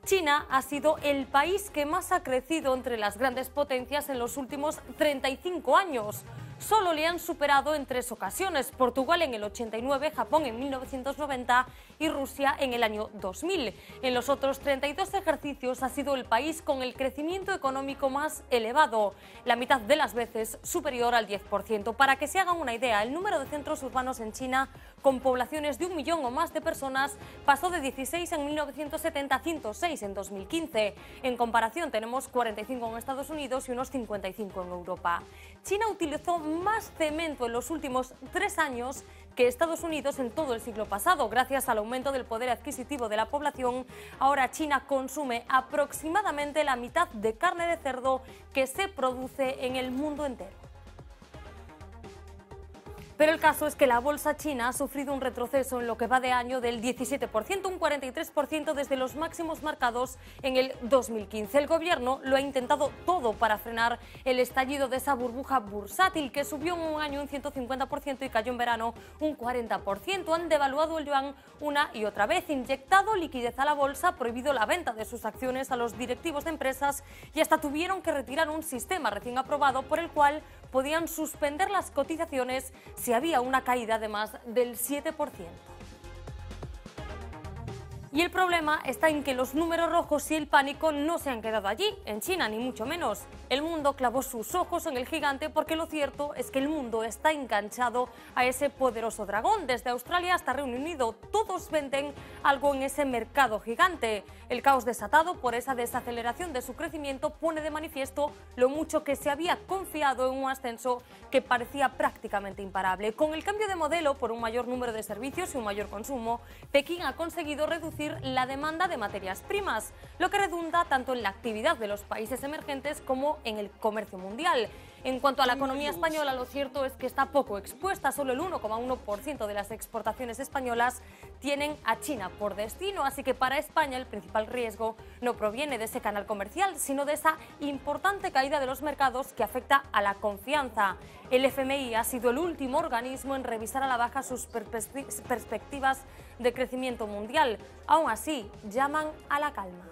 China ha sido el país que más ha crecido entre las grandes potencias en los últimos 35 años solo le han superado en tres ocasiones, Portugal en el 89, Japón en 1990 y Rusia en el año 2000. En los otros 32 ejercicios ha sido el país con el crecimiento económico más elevado, la mitad de las veces superior al 10%. Para que se hagan una idea, el número de centros urbanos en China con poblaciones de un millón o más de personas pasó de 16 en 1970 a 106 en 2015. En comparación, tenemos 45 en Estados Unidos y unos 55 en Europa. China utilizó más cemento en los últimos tres años que Estados Unidos en todo el siglo pasado. Gracias al aumento del poder adquisitivo de la población, ahora China consume aproximadamente la mitad de carne de cerdo que se produce en el mundo entero. Pero el caso es que la bolsa china ha sufrido un retroceso en lo que va de año del 17%, un 43% desde los máximos marcados en el 2015. El gobierno lo ha intentado todo para frenar el estallido de esa burbuja bursátil que subió en un año un 150% y cayó en verano un 40%. Han devaluado el yuan una y otra vez, inyectado liquidez a la bolsa, prohibido la venta de sus acciones a los directivos de empresas y hasta tuvieron que retirar un sistema recién aprobado por el cual podían suspender las cotizaciones si había una caída de más del 7%. Y el problema está en que los números rojos y el pánico no se han quedado allí, en China ni mucho menos. El mundo clavó sus ojos en el gigante porque lo cierto es que el mundo está enganchado a ese poderoso dragón. Desde Australia hasta Reino Unido todos venden algo en ese mercado gigante. El caos desatado por esa desaceleración de su crecimiento pone de manifiesto lo mucho que se había confiado en un ascenso que parecía prácticamente imparable. Con el cambio de modelo por un mayor número de servicios y un mayor consumo, Pekín ha conseguido reducir la demanda de materias primas, lo que redunda tanto en la actividad de los países emergentes como en el comercio mundial. En cuanto a la economía española, lo cierto es que está poco expuesta. Solo el 1,1% de las exportaciones españolas tienen a China por destino. Así que para España el principal riesgo no proviene de ese canal comercial, sino de esa importante caída de los mercados que afecta a la confianza. El FMI ha sido el último organismo en revisar a la baja sus perspectivas de crecimiento mundial. Aún así, llaman a la calma.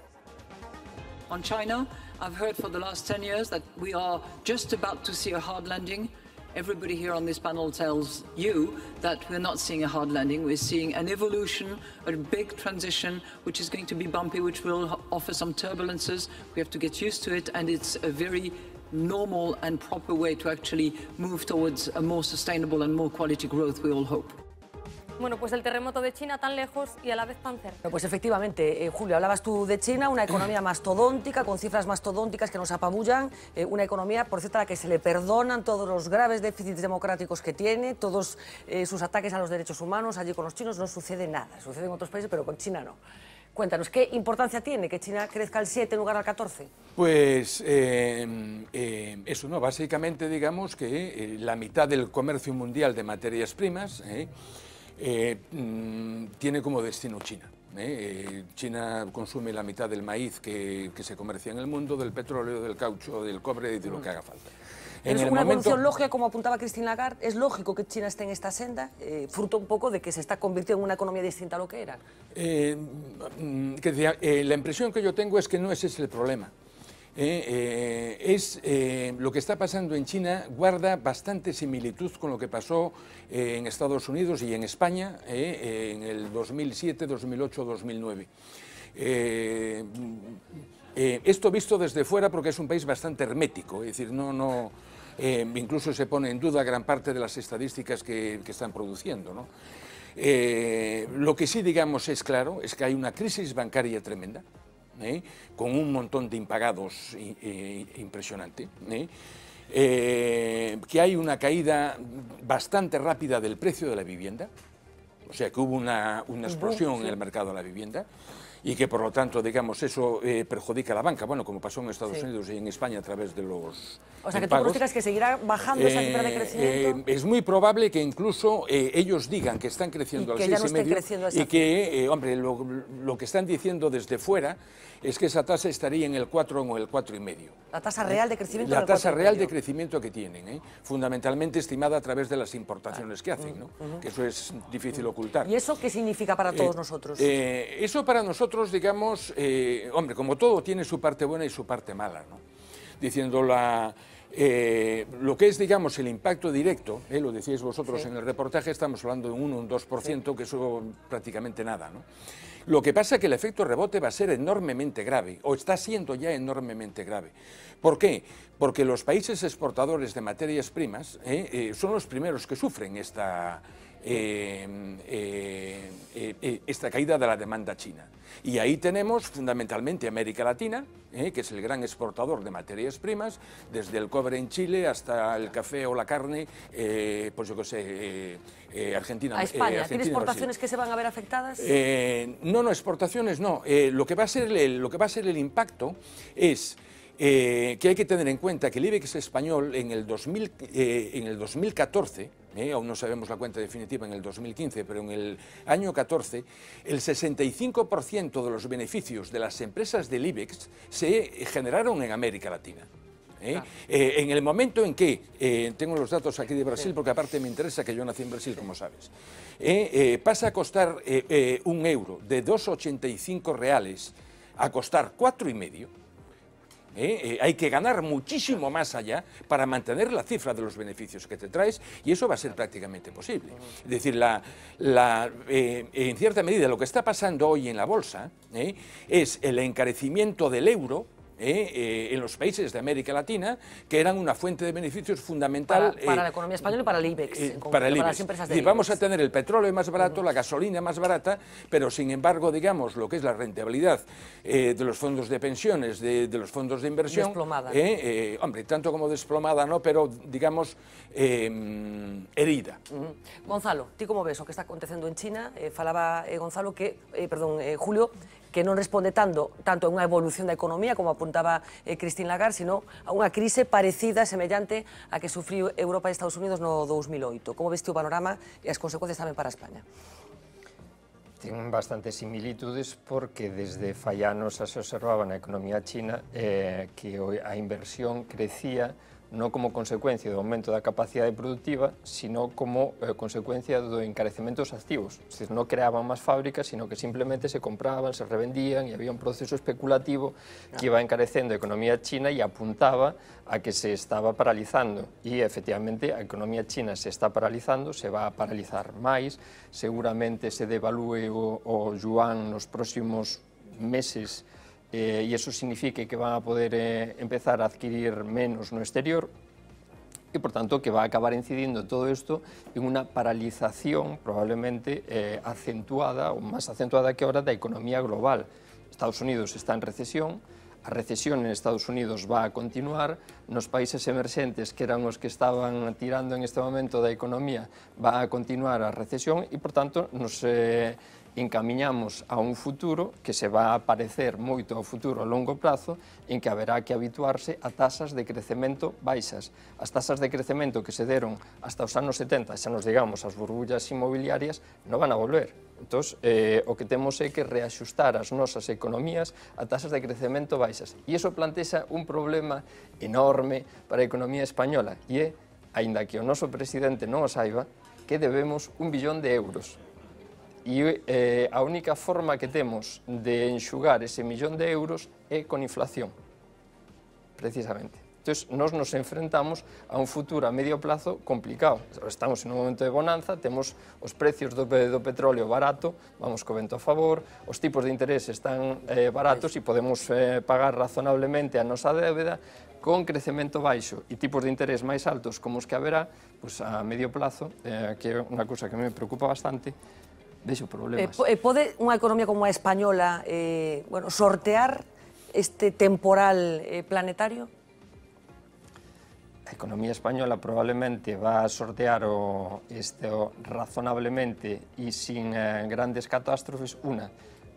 I've heard for the last 10 years that we are just about to see a hard landing. Everybody here on this panel tells you that we're not seeing a hard landing. We're seeing an evolution, a big transition, which is going to be bumpy, which will offer some turbulences. We have to get used to it, and it's a very normal and proper way to actually move towards a more sustainable and more quality growth, we all hope. Bueno, pues el terremoto de China tan lejos y a la vez tan cerca. Pues efectivamente, eh, Julio, hablabas tú de China, una economía mastodóntica, con cifras mastodónticas que nos apabullan, eh, una economía, por cierto, a la que se le perdonan todos los graves déficits democráticos que tiene, todos eh, sus ataques a los derechos humanos, allí con los chinos no sucede nada, sucede en otros países, pero con China no. Cuéntanos, ¿qué importancia tiene que China crezca al 7 en lugar al 14? Pues eso, ¿no? Básicamente digamos que la mitad del comercio mundial de materias primas eh, mm, tiene como destino China. ¿eh? Eh, China consume la mitad del maíz que, se comercia en el mundo, del petróleo, del caucho, del cobre y de lo mm. que haga falta. En es una momento... lógica, como apuntaba Cristina Lagarde, es lógico que China esté en esta senda, fruto un poco de que se está convirtiendo en una economía distinta a lo que era. Mm, la impresión que yo tengo es que no ese es el problema. Eh, eh, es eh, lo que está pasando en China guarda bastante similitud con lo que pasó en Estados Unidos y en España en el 2007, 2008, 2009. esto visto desde fuera porque es un país bastante hermético, es decir, no, no, incluso se pone en duda gran parte de las estadísticas que, están produciendo. lo que sí digamos es claro es que hay una crisis bancaria tremenda. ¿eh? con un montón de impagados impresionante, ¿eh? Eh, que hay una caída bastante rápida del precio de la vivienda, o sea que hubo una, una explosión en el mercado de la vivienda y que por lo tanto, digamos, eso perjudica a la banca, bueno, como pasó en Estados Unidos y en España a través de los O sea, que tú crees que seguirá bajando esa cifra de crecimiento. es muy probable que incluso ellos digan que están creciendo al 6,5 y, que, hombre, lo que están diciendo desde fuera es que esa tasa estaría en el 4 o en el 4,5. La tasa real de crecimiento. La tasa real de crecimiento que tienen, ¿eh? fundamentalmente estimada a través de las importaciones que hacen, ¿no? que eso es difícil ocultar. ¿Y eso qué significa para eh, todos nosotros? Eh, eso para nosotros, digamos, hombre, como todo tiene su parte buena y su parte mala, ¿no? diciendo lo que es, digamos, el impacto directo, lo decíais vosotros en el reportaje, estamos hablando de un 1 un 2%, que eso prácticamente nada. ¿no? Lo que pasa es que el efecto rebote va a ser enormemente grave, o está siendo ya enormemente grave. ¿Por qué? Porque los países exportadores de materias primas eh, eh, son los primeros que sufren esta eh, eh, eh, esta caída de la demanda china. Y ahí tenemos fundamentalmente América Latina, que es el gran exportador de materias primas, desde el cobre en Chile hasta el café o la carne, pues yo qué sé, Argentina. A España, ¿tiene exportaciones que se van a ver afectadas? no, no, exportaciones no. lo, que va a ser el, lo que va a ser el impacto es... que hay que tener en cuenta que el IBEX español en el, 2000, en el 2014 eh, aún no sabemos la cuenta definitiva en el 2015, pero en el año 14, el 65% de los beneficios de las empresas del IBEX se generaron en América Latina. Eh, eh, en el momento en que, tengo los datos aquí de Brasil, porque aparte me interesa que yo nací en Brasil, como sabes, pasa a costar un euro de 2,85 reales a costar cuatro y medio, ¿eh? Eh, hay que ganar muchísimo más allá para mantener la cifra de los beneficios que te traes y eso va a ser prácticamente posible. Es decir, la, eh, en cierta medida lo que está pasando hoy en la bolsa es el encarecimiento del euro eh, eh, en los países de América Latina, que eran una fuente de beneficios fundamental. Para, la eh, economía española y para el IBEX. para, las empresas de y Vamos a tener el petróleo más barato, la gasolina más barata, pero sin embargo, digamos, lo que es la rentabilidad de los fondos de pensiones, de, los fondos de inversión. Desplomada. hombre, tanto como desplomada, no, pero digamos, em, herida. Gonzalo, ¿tú cómo ves lo que está aconteciendo en China? falaba Gonzalo que, perdón, Julio, que non responde tanto, tanto a unha evolución da economía, como apuntaba eh, Christine Lagarde, sino a unha crise parecida, semellante, a que sufriu Europa e Estados Unidos no 2008. Como veste o panorama e as consecuencias tamén para España? ten bastantes similitudes porque desde fallanos xa se observaba na economía china eh, que a inversión crecía non como consecuencia do aumento da capacidade productiva, sino como eh, consecuencia do encarecemento dos activos. non creaban máis fábricas, sino que simplemente se compraban, se revendían e había un proceso especulativo que iba encarecendo a economía china e apuntaba a que se estaba paralizando. E, efectivamente, a economía china se está paralizando, se va a paralizar máis, seguramente se devalúe o, o yuan nos próximos meses eh, e iso signifique que van a poder eh, empezar a adquirir menos no exterior, e, por tanto, que va a acabar incidindo todo isto en unha paralización probablemente eh, acentuada ou máis acentuada que ahora da economía global. Estados Unidos está en recesión, a recesión en Estados Unidos va a continuar, nos países emerxentes que eran os que estaban tirando en este momento da economía va a continuar a recesión e, por tanto, nos... Eh, encamiñamos a un futuro que se va a parecer moito ao futuro a longo prazo en que haberá que habituarse a tasas de crecemento baixas. As tasas de crecemento que se deron hasta os anos 70, xa nos digamos as burbullas inmobiliarias, non van a volver. Entón, eh, o que temos é que reaxustar as nosas economías a tasas de crecemento baixas. E iso plantexa un problema enorme para a economía española, e é, aínda que o noso presidente non o saiba, que debemos un billón de euros e eh, a única forma que temos de enxugar ese millón de euros é con inflación, precisamente. Entón, nós nos enfrentamos a un futuro a medio plazo complicado. Estamos en un momento de bonanza, temos os precios do, do petróleo barato, vamos co vento a favor, os tipos de interés están eh, baratos e podemos eh, pagar razonablemente a nosa débeda, con crecemento baixo e tipos de interés máis altos como os que haberá, pois a medio plazo, eh, que é unha cousa que me preocupa bastante, vexo problemas. Eh, eh, pode unha economía como a española eh, bueno, sortear este temporal eh, planetario? A economía española probablemente va a sortear o, este, o, razonablemente e sin eh, grandes catástrofes una,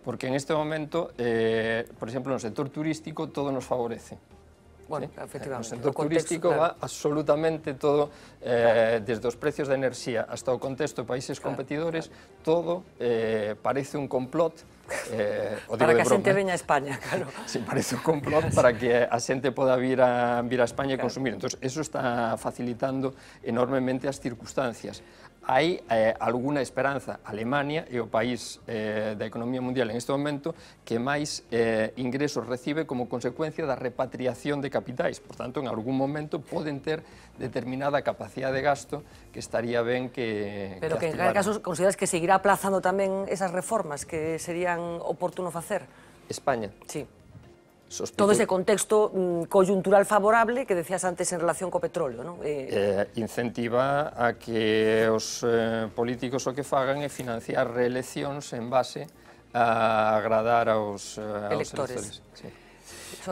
porque en este momento, eh, por exemplo, no sector turístico todo nos favorece. Bueno, efectivamente. El turístico va absolutamente todo, eh, desde los precios de energía hasta el contexto de países competidores, todo eh, parece un complot eh, para que asente venga a España, claro. Sí, parece un complot para que a pueda pueda a, a España y consumir. Entonces, eso está facilitando enormemente las circunstancias. hai eh, alguna esperanza. Alemania é o país eh, da economía mundial en este momento que máis eh, ingresos recibe como consecuencia da repatriación de capitais. Por tanto, en algún momento poden ter determinada capacidade de gasto que estaría ben que Pero que, que en caso consideras que seguirá aplazando tamén esas reformas que serían oportuno facer? España. Sí. Sospecho... Todo ese contexto mm, coyuntural favorable que decías antes en relación co petróleo, ¿no? Eh... eh, incentiva a que os eh, políticos o que fagan é financiar reeleccións en base a agradar aos, eh, aos electores. electores. Sí.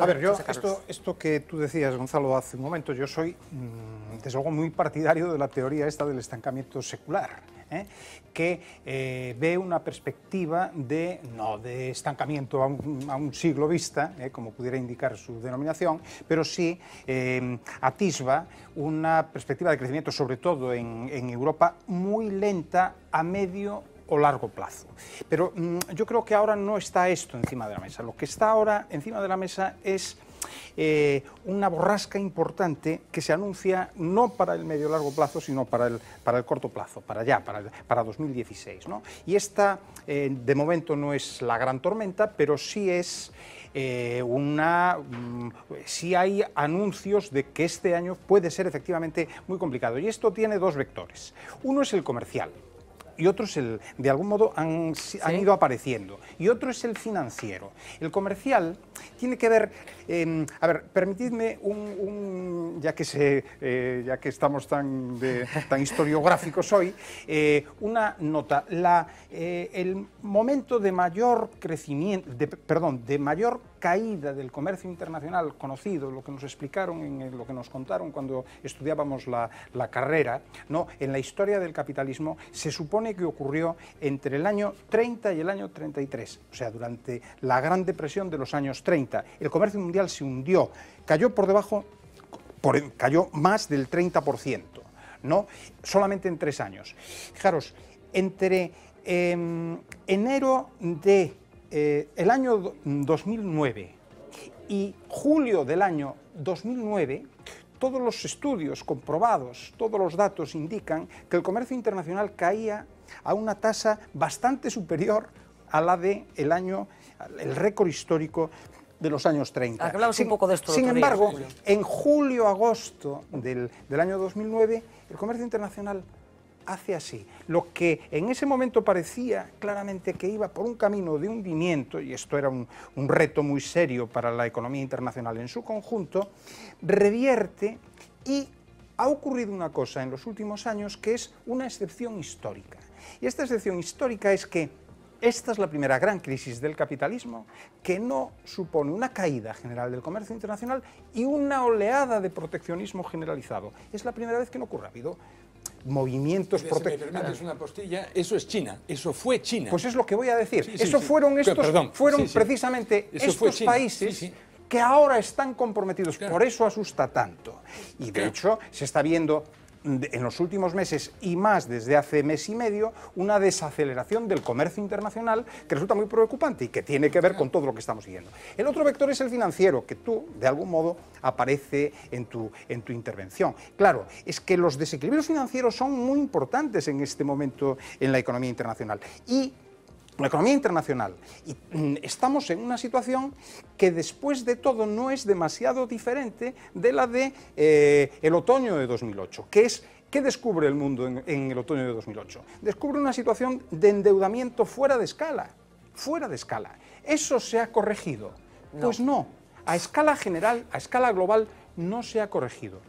a ver, yo, esto, esto, que tú decías, Gonzalo, hace un momento, yo soy, mm, desde luego, muy partidario de la teoría esta del estancamiento secular. ¿eh? que eh, ve una perspectiva de, no de estancamiento a un, siglo vista, ¿eh? como pudiera indicar su denominación, pero sí em, atisba una perspectiva de crecimiento, sobre todo en, en Europa, muy lenta a medio largo plazo. Pero mm, yo creo que ahora no está esto encima de la mesa. Lo que está ahora encima de la mesa es eh, una borrasca importante que se anuncia no para el medio largo plazo, sino para el, para el corto plazo, para ya, para, 2016. Y esta, eh, de momento, no es la gran tormenta, pero sí es... Eh, una, mm, sí hay anuncios de que este año puede ser efectivamente muy complicado. Y esto tiene dos vectores. Uno es el comercial y otros el, de algún modo han, ido apareciendo, y otro es el financiero. El comercial tiene que ver, em, a ver, permitidme un, ya que se, eh, ya que estamos tan, tan historiográficos hoy, eh, una nota. La, eh, el momento de mayor crecimiento, de, perdón, de mayor caída del comercio internacional conocido, lo que nos explicaron, en lo que nos contaron cuando estudiábamos la, carrera, ¿no? en la historia del capitalismo se supone que ocurrió entre el año 30 y el año 33, o sea, durante la Gran Depresión de los años 30. El comercio mundial se hundió, cayó por debajo, por, cayó más del 30%, ¿no? solamente en tres años. Fijaros, entre em, enero de eh, el año 2009 y julio del año 2009, todos los estudios comprobados, todos los datos indican que el comercio internacional caía a una tasa bastante superior a la de el año, el récord histórico de los años 30. sin, un poco de esto. Sin embargo, en julio-agosto del, del año 2009, el comercio internacional hace así. Lo que en ese momento parecía claramente que iba por un camino de hundimiento, y esto era un, reto muy serio para la economía internacional en su conjunto, revierte y ha ocurrido una cosa en los últimos años que es una excepción histórica. Y esta excepción histórica es que esta es la primera gran crisis del capitalismo que no supone una caída general del comercio internacional y una oleada de proteccionismo generalizado. Es la primera vez que no ocurre. Ha habido movimientos una eso es China, eso fue China. Pues es lo que voy a decir. eso fueron estos, fueron precisamente estos países que ahora están comprometidos. Por eso asusta tanto. Y de hecho se está viendo en los últimos meses y más desde hace mes y medio una desaceleración del comercio internacional que resulta muy preocupante y que tiene que ver con todo lo que estamos viendo. El otro vector es el financiero, que tú, de algún modo, aparece en tu, en tu intervención. Claro, es que los desequilibrios financieros son muy importantes en este momento en la economía internacional y la economía internacional. Y mm, estamos en una situación que después de todo no es demasiado diferente de la de eh, el otoño de 2008, que es ¿Qué descubre el mundo en, el otoño de 2008? Descubre una situación de endeudamiento fuera de escala, fuera de escala. ¿Eso se ha corregido? Pues no, a escala general, a escala global, no se ha corregido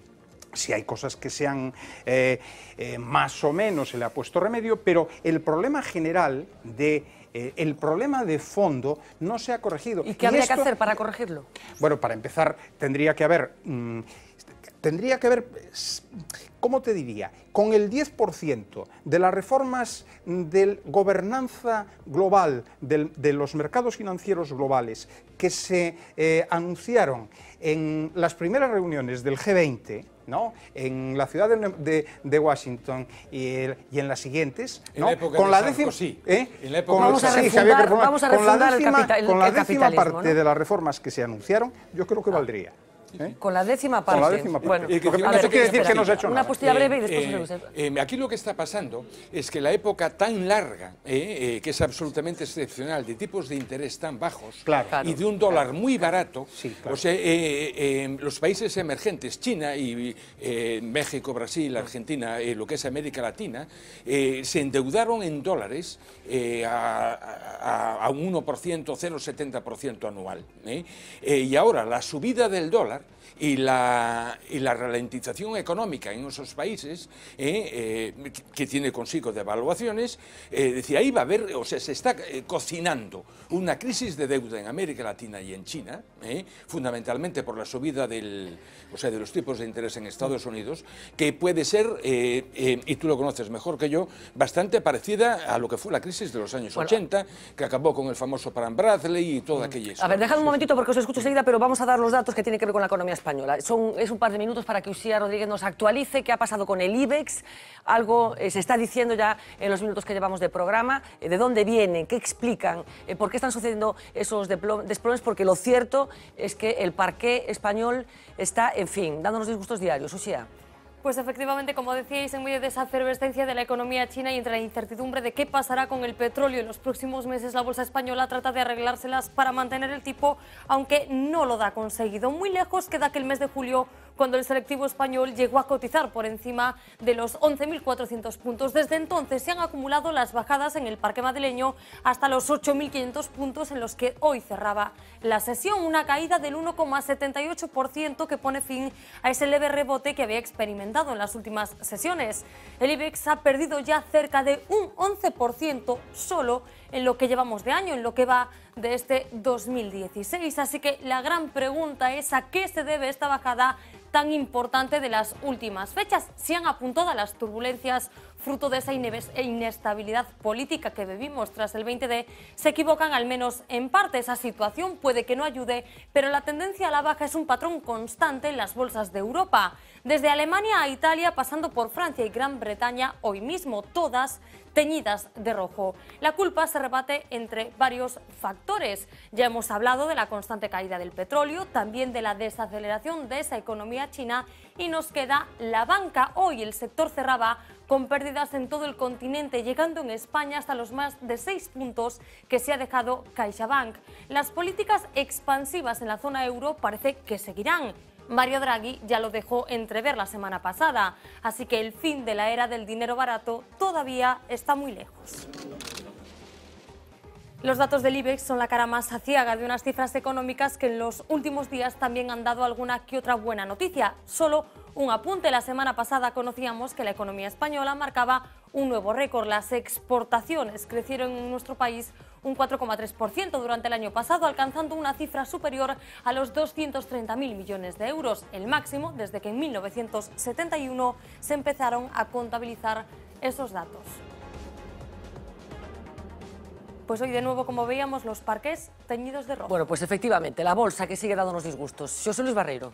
si hay cosas que sean eh, eh, más o menos se le ha puesto remedio, pero el problema general de eh, el problema de fondo no se ha corregido. ¿Y qué habría que hacer para corregirlo? Bueno, para empezar, tendría que haber... Mm, tendría que haber, ¿cómo te diría? Con el 10% de las reformas de gobernanza global, de, los mercados financieros globales, que se eh, anunciaron en las primeras reuniones del G20, ¿no? en la ciudad de, de, Washington y, y, en las siguientes, con la décima, con la parte de las reformas que se anunciaron, yo creo que ah. valdría. ¿Eh? Con la décima parte. Bueno, quiere decir que no ha hecho Una postilla breve y eh, después... Eh, aquí lo que está pasando es que la época tan larga, que es absolutamente excepcional, de tipos de interés tan bajos y de un dólar muy barato, pues, los países emergentes, China y México, Brasil, Argentina, lo que es América Latina, se endeudaron en dólares a, a, a, un 1%, 0,70% anual. y ahora la subida del dólar y la, la ralentización económica en esos países, eh, eh, que tiene consigo devaluaciones, eh, decía, ahí va a haber, o sea, se está cocinando una crisis de deuda en América Latina y en China, fundamentalmente por la subida del, o sea, de los tipos de interés en Estados Unidos, que puede ser, y tú lo conoces mejor que yo, bastante parecida a lo que fue la crisis de los años 80, que acabó con el famoso Paran Bradley y todo mm. aquello. A ver, dejad un momentito porque os escucho seguida, pero vamos a dar los datos que tienen que ver con la economía es un par de minutos para que Usía Rodríguez nos actualice qué ha pasado con el IBEX. Algo eh, se está diciendo ya en los minutos que llevamos de programa. Eh, ¿De dónde vienen? ¿Qué explican? Eh, ¿Por qué están sucediendo esos desplomes? Porque lo cierto es que el parqué español está, en fin, dándonos disgustos diarios. Usía. Pues efectivamente, como decíais, en medio de esa efervescencia de la economía china y entre la incertidumbre de qué pasará con el petróleo en los próximos meses, la bolsa española trata de arreglárselas para mantener el tipo, aunque no lo da conseguido. Muy lejos queda que el mes de julio cuando el selectivo español llegó a cotizar por encima de los 11.400 puntos. Desde entonces se han acumulado las bajadas en el Parque Madrileño hasta los 8.500 puntos en los que hoy cerraba la sesión, una caída del 1,78% que pone fin a ese leve rebote que había experimentado en las últimas sesiones. El IBEX ha perdido ya cerca de un 11% solo en lo que llevamos de año, en lo que va de este 2016. Así que la gran pregunta es a qué se debe esta bajada tan importante de las últimas fechas. Se han apuntado a las turbulencias fruto de esa e inestabilidad política que vivimos tras el 20D, se equivocan al menos en parte. Esa situación puede que no ayude, pero la tendencia a la baja es un patrón constante en las bolsas de Europa. Desde Alemania a Italia, pasando por Francia y Gran Bretaña, hoy mismo todas teñidas de rojo. La culpa se rebate entre varios factores. Ya hemos hablado de la constante caída del petróleo, también de la desaceleración de esa economía china y nos queda la banca. Hoy el sector cerraba con pérdidas en todo el continente, llegando en España hasta los más de seis puntos que se ha dejado CaixaBank. Las políticas expansivas en la zona euro parece que seguirán Mario Draghi ya lo dejó entrever la semana pasada, así que el fin de la era del dinero barato todavía está muy lejos. Los datos del IBEX son la cara más aciaga de unas cifras económicas que en los últimos días también han dado alguna que otra buena noticia. Solo un apunte, la semana pasada conocíamos que la economía española marcaba un nuevo récord. Las exportaciones crecieron en nuestro país un 4,3% durante el año pasado, alcanzando una cifra superior a los 230.000 millones de euros, el máximo desde que en 1971 se empezaron a contabilizar esos datos. Pues hoy de nuevo, como veíamos, los parques teñidos de rojo. Bueno, pues efectivamente, la bolsa que sigue dándonos disgustos. Yo soy Luis Barreiro.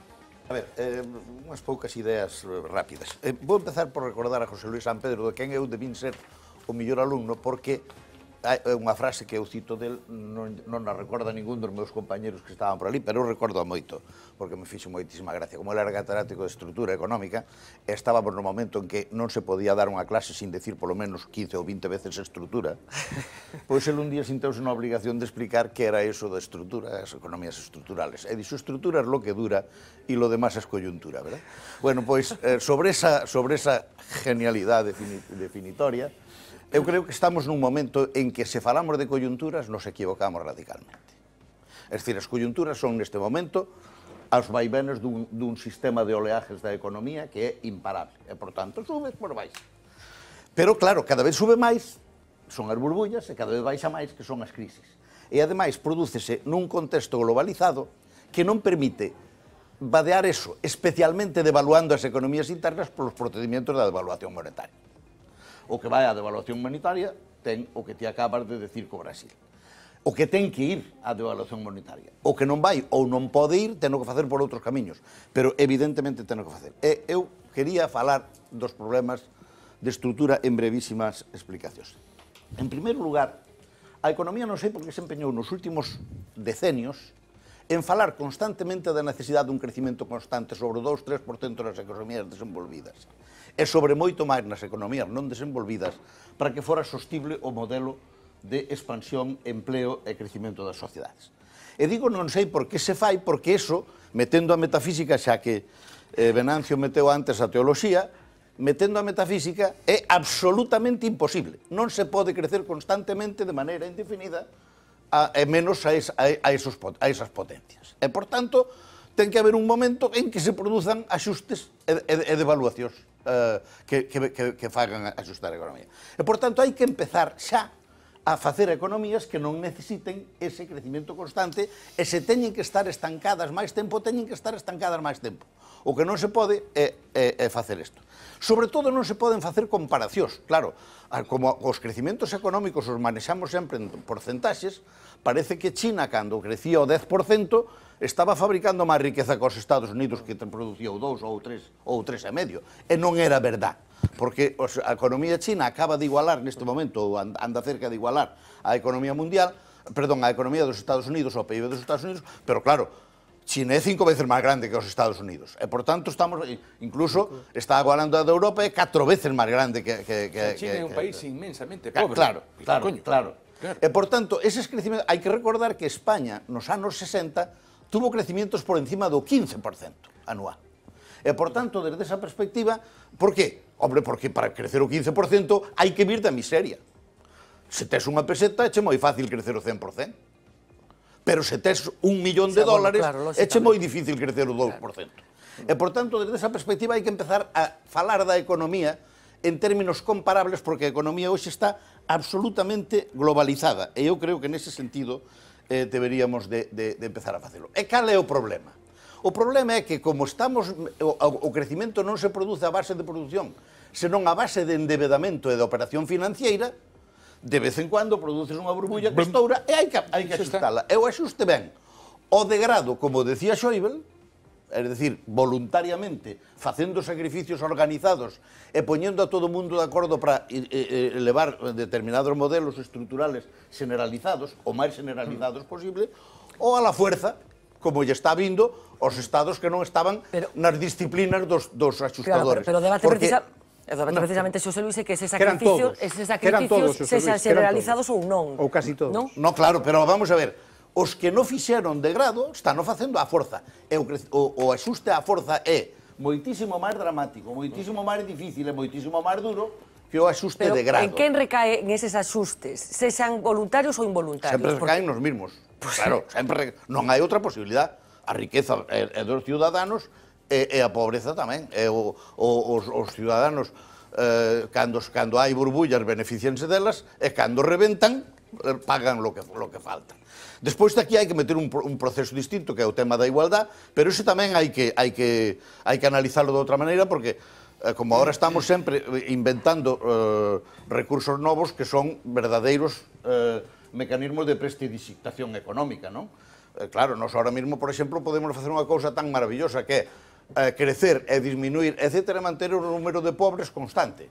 A ver, eh, unhas poucas ideas eh, rápidas. Eh, vou empezar por recordar a José Luis San Pedro de quen eu debín ser o mellor alumno porque é unha frase que eu cito del, non, non a recorda ningún dos meus compañeros que estaban por ali, pero eu recordo moito, porque me fixo moitísima gracia. Como era catedrático de estrutura económica, estábamos no momento en que non se podía dar unha clase sin decir polo menos 15 ou 20 veces estrutura, pois el un día sinteuse unha obligación de explicar que era eso de estrutura, as economías estruturales. E dixo, estrutura é lo que dura e lo demás é coyuntura, verdad? Bueno, pois eh, sobre esa, sobre esa genialidade definitoria, Eu creo que estamos nun momento en que se falamos de coyunturas nos equivocamos radicalmente. Es decir, as coyunturas son neste momento aos vaivenes dun, dun sistema de oleajes da economía que é imparable. E, por tanto, subes, por baixo. Pero, claro, cada vez sube máis, son as burbullas, e cada vez baixa máis, que son as crisis. E, ademais, prodúcese nun contexto globalizado que non permite vadear eso, especialmente devaluando as economías internas polos procedimientos da devaluación monetaria o que vai a devaluación monetaria ten o que te acabas de decir co Brasil. O que ten que ir a devaluación monetaria. O que non vai ou non pode ir, teno que facer por outros camiños. Pero evidentemente teno que facer. E eu quería falar dos problemas de estrutura en brevísimas explicacións. En primeiro lugar, a economía non sei porque se empeñou nos últimos decenios en falar constantemente da necesidade dun crecimento constante sobre o 2-3% nas economías desenvolvidas e sobre moito máis nas economías non desenvolvidas para que fora sostible o modelo de expansión, empleo e crecimento das sociedades. E digo non sei por que se fai, porque eso, metendo a metafísica, xa que eh, Venancio meteu antes a teoloxía, metendo a metafísica é absolutamente imposible. Non se pode crecer constantemente de maneira indefinida a, e menos a, es, a, a, esos, a esas potencias. E, por tanto, ten que haber un momento en que se produzan axustes e, e, e devaluacións eh, que, que, que, que fagan axustar a economía. E, por tanto, hai que empezar xa a facer economías que non necesiten ese crecimento constante e se teñen que estar estancadas máis tempo, teñen que estar estancadas máis tempo. O que non se pode é, é, é facer isto. Sobre todo non se poden facer comparacións, claro, como os crecimentos económicos os manexamos sempre en porcentaxes, parece que China cando crecía o 10%, estaba fabricando máis riqueza cos Estados Unidos que produciu dous ou tres ou tres e medio. E non era verdad, porque a economía china acaba de igualar neste momento, ou anda cerca de igualar a economía mundial, perdón, a economía dos Estados Unidos, o PIB dos Estados Unidos, pero claro, China é cinco veces máis grande que os Estados Unidos. E, por tanto, estamos, incluso, está igualando a da Europa é catro veces máis grande que... que, que China que, é un país que, inmensamente pobre. Claro, claro, coño. claro. Claro. E, por tanto, ese crecimientos... Hai que recordar que España, nos anos 60, tuvo crecimientos por encima do 15% anual. E, por tanto, desde esa perspectiva, por qué? Hombre, porque para crecer o 15% hai que vir da miseria. Se tes unha peseta, eche moi fácil crecer o 100%. Pero se tes un millón de dólares, eche moi difícil crecer o 2%. E, por tanto, desde esa perspectiva hai que empezar a falar da economía en términos comparables porque a economía hoxe está absolutamente globalizada e eu creo que nese sentido eh, deberíamos de, de, de empezar a facelo. E cal é o problema? O problema é que como estamos o, o crecimento non se produce a base de produción, senón a base de endebedamento e de operación financiera, de vez en cuando produces unha burbulla que estoura e hai que, hai que axustala. E o axuste ben. O degrado, como decía Schäuble, é dicir, voluntariamente, facendo sacrificios organizados e poñendo a todo o mundo de acordo para eh, eh, elevar determinados modelos estructurales generalizados, o máis generalizados posible, ou a la fuerza, como lle está vindo, os estados que non estaban pero, nas disciplinas dos, dos ajustadores. Claro, pero, pero debate Porque, precisa... no, precisamente, Xosé Luis, que ese sacrificio, todos, ese sacrificio todos, Luis, sexan generalizados ou non. Ou casi todos. Non? No, claro, pero vamos a ver, os que non fixeron de grado están o facendo a forza. E o, o, o axuste a forza é moitísimo máis dramático, moitísimo máis difícil e moitísimo máis duro que o axuste Pero de grado. en quen recaen eses axustes? Sexan voluntarios ou involuntarios? Sempre recaen porque... nos mismos. Pues... Claro, sempre non hai outra posibilidad. A riqueza é eh, eh, dos ciudadanos e, e a pobreza tamén. E o, o, os, os ciudadanos, eh, cando, cando hai burbullas, beneficiense delas, e cando reventan, eh, pagan lo que, lo que falta. Despois de aquí hai que meter un, un proceso distinto que é o tema da igualdad, pero iso tamén hai que, hai que, hai que analizarlo de outra maneira porque eh, como agora estamos sempre eh, inventando eh, recursos novos que son verdadeiros eh, mecanismos de prestidigitación económica, non? Eh, claro, nós ahora mesmo, por exemplo, podemos facer unha cousa tan maravillosa que é eh, crecer e disminuir, etc., e manter o número de pobres constante.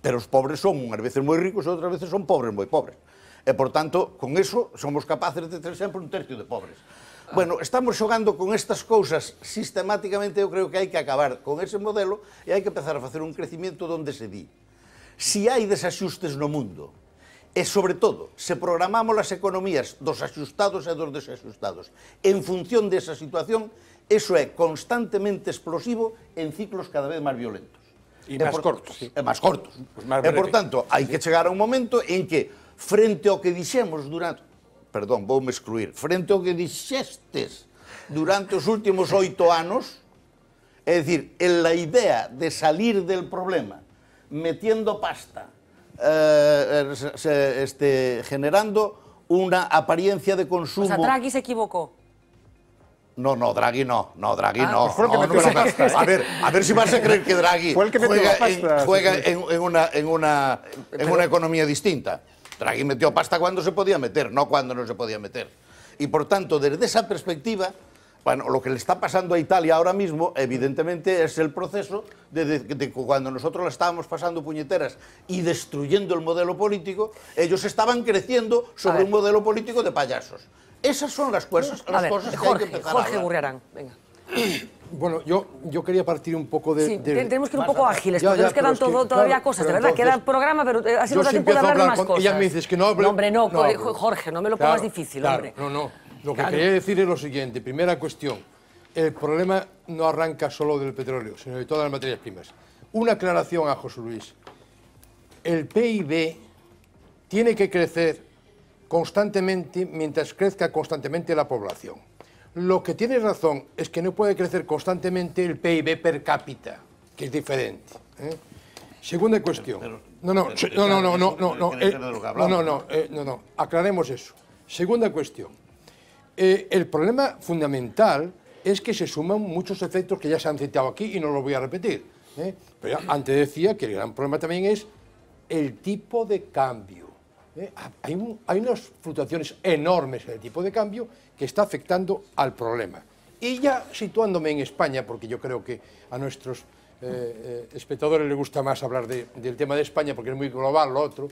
Pero os pobres son unhas veces moi ricos e outras veces son pobres moi pobres. E, por tanto, con eso somos capaces de ter sempre un tercio de pobres. Bueno, estamos xogando con estas cousas sistemáticamente, eu creo que hai que acabar con ese modelo e hai que empezar a facer un crecimiento donde se di. Si hai desaxustes no mundo, E, sobre todo, se programamos as economías dos axustados e dos desaxustados en función desa situación, eso é constantemente explosivo en ciclos cada vez máis violentos. E máis cortos. E máis cortos. Pues e, por tanto, hai que chegar a un momento en que frente lo que dixemos durante... Perdón, a excluir. Frente lo que dijiste durante los últimos ocho años, es decir, en la idea de salir del problema, metiendo pasta, eh, eh, este, generando una apariencia de consumo... O sea, Draghi se equivocó. No, no, Draghi no, no, Draghi ah, no. ¿eh? A ver, si vas a creer que Draghi juega, en, una economía distinta. Draghi metió pasta cuando se podía meter, no cuando no se podía meter. Y por tanto, desde esa perspectiva, bueno, lo que le está pasando a Italia ahora mismo, evidentemente, es el proceso de, de, cuando nosotros la estábamos pasando puñeteras y destruyendo el modelo político, ellos estaban creciendo sobre un modelo político de payasos. Esas son las cosas, que Jorge, hay venga. Bueno, yo, yo quería partir un poco de... Sí, tenemos que ir un poco ágiles, porque nos quedan todavía cosas, de verdad, queda el programa, pero así nos da tiempo de hablar más con... cosas. Ella me dice, que no hable... hombre, no, Jorge, no me lo pongas difícil, claro, hombre. No, no, lo que quería decir es lo siguiente, primera cuestión, el problema no arranca solo del petróleo, sino de todas las materias primas. Una aclaración a José Luis, el PIB tiene que crecer constantemente mientras crezca constantemente la población. Lo que tiene razón es que no puede crecer constantemente el PIB per cápita, que es diferente. Segunda cuestión. no, no, no, no, no, no, no, no, no, no, no, aclaremos eso. Segunda cuestión. Eh, el problema fundamental es que se suman muchos efectos que ya se han citado aquí y no los voy a repetir. ¿eh? Pero antes decía que el gran problema también es el tipo de cambio. ¿eh? hay, unas fluctuaciones enormes en el tipo de cambio que está afectando al problema. Y ya situándome en España, porque yo creo que a nuestros eh, eh, espectadores les gusta más hablar del tema de España, porque es muy global lo otro,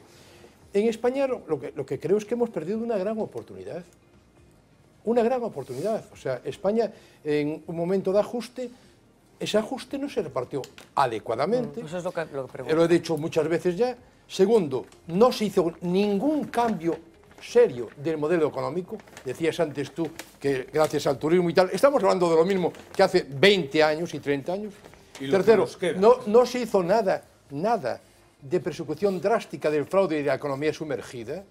en España lo, que, creo es que hemos perdido una gran oportunidad. Una gran oportunidad. O sea, España en un momento de ajuste ese ajuste no se repartió adecuadamente. Mm, eso es lo que, lo, lo he dicho muchas veces ya. Segundo, no se hizo ningún cambio serio del modelo económico. Decías antes tú que gracias al turismo y tal, estamos hablando de lo mismo que hace 20 años y 30 años. Tercero, no, no se hizo nada, nada de persecución drástica del fraude y de la economía sumergida.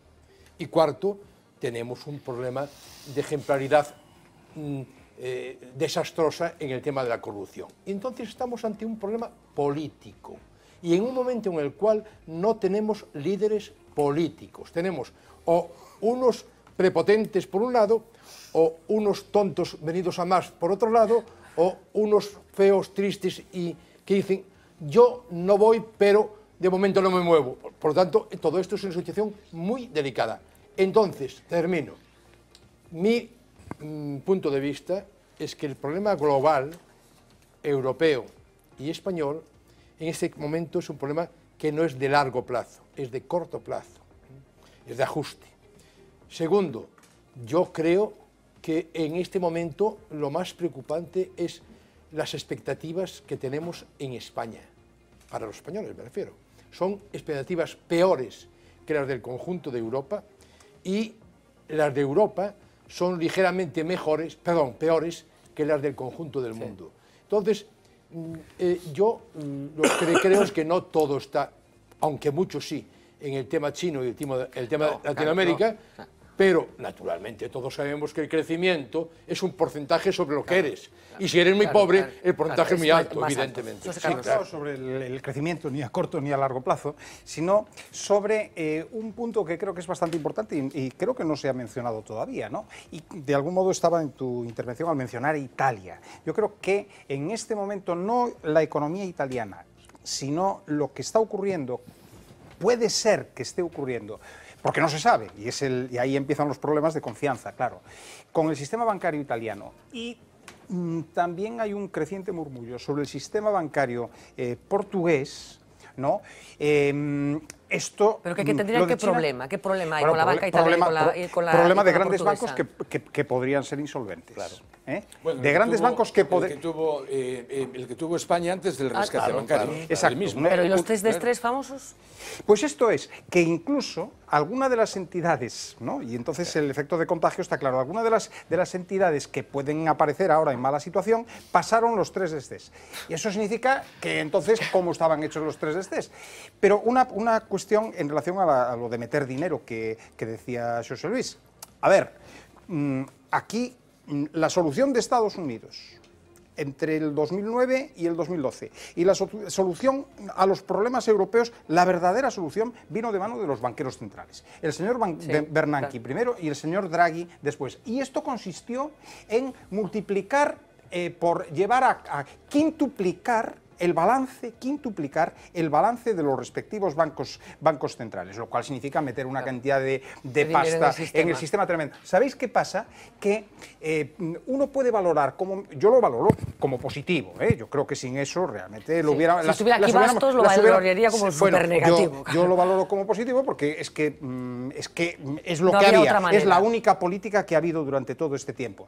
Y cuarto, tenemos un problema de ejemplaridad mm, eh, desastrosa en el tema de la corrupción. Entonces estamos ante un problema político y en un momento en el cual no tenemos líderes políticos. Tenemos o unos prepotentes por un lado, o unos tontos venidos a más por otro lado, o unos feos, tristes y que dicen, yo no voy, pero de momento no me muevo. Por lo tanto, todo esto es una situación muy delicada. Entonces, termino. Mi mm, punto de vista es que el problema global, europeo y español en este momento es un problema que no es de largo plazo, es de corto plazo, es de ajuste. Segundo, yo creo que en este momento lo más preocupante es las expectativas que tenemos en España, para los españoles me refiero. Son expectativas peores que las del conjunto de Europa y las de Europa son ligeramente mejores, perdón, peores que las del conjunto del mundo. Entonces, Mm, eh, yo mm, lo creo que no todo está, aunque mucho sí, en el tema chino y el tema, el tema Latinoamérica, pero, naturalmente, todos sabemos que el crecimiento es un porcentaje sobre lo que eres. y si eres muy pobre, el porcentaje es muy alto, evidentemente. No se sobre el, crecimiento ni a corto ni a largo plazo, sino sobre eh, un punto que creo que es bastante importante y, y, creo que no se ha mencionado todavía, ¿no? Y de algún modo estaba en tu intervención al mencionar Italia. Yo creo que en este momento no la economía italiana, sino lo que está ocurriendo, puede ser que esté ocurriendo porque no se sabe, y, es el, y ahí empiezan los problemas de confianza, claro, con el sistema bancario italiano. Y mm, también hay un creciente murmullo sobre el sistema bancario eh, portugués, ¿no? Eh, ¿Pero qué, que tendría qué problema? ¿Qué problema hay con la banca italiana y con la, con Problema de grandes bancos que, podrían ser insolventes. ¿eh? de grandes bancos que... El que, tuvo, eh, eh, el que tuvo España antes del ah, rescate bancario. Exacto. ¿Pero y los tres de estrés famosos? Pues esto es, que incluso alguna de las entidades, ¿no? y entonces el efecto de contagio está claro, alguna de las, de las entidades que pueden aparecer ahora en mala situación pasaron los tres estrés Y eso significa que entonces cómo estaban hechos los tres tres. Pero una, una cuestión en relación a, lo de meter dinero que, decía José Luis. A ver, mm, aquí mm, la solución de Estados Unidos entre el 2009 y el 2012. Y la solución a los problemas europeos, la verdadera solución, vino de mano de los banqueros centrales. El señor Bernanke primero y el señor Draghi después. Y esto consistió en multiplicar, eh, por llevar a quintuplicar el balance, quintuplicar el balance de los respectivos bancos, bancos centrales, lo cual significa meter una cantidad de, pasta en el, sistema tremendo. ¿Sabéis qué pasa? Que eh, uno puede valorar, como yo lo valoro como positivo, ¿eh? yo creo que sin eso realmente lo hubiera... Si estuviera aquí Bastos lo valoraría como súper negativo. Yo, lo valoro como positivo porque es que, mm, es, que es lo que había. es la única política que ha habido durante todo este tiempo.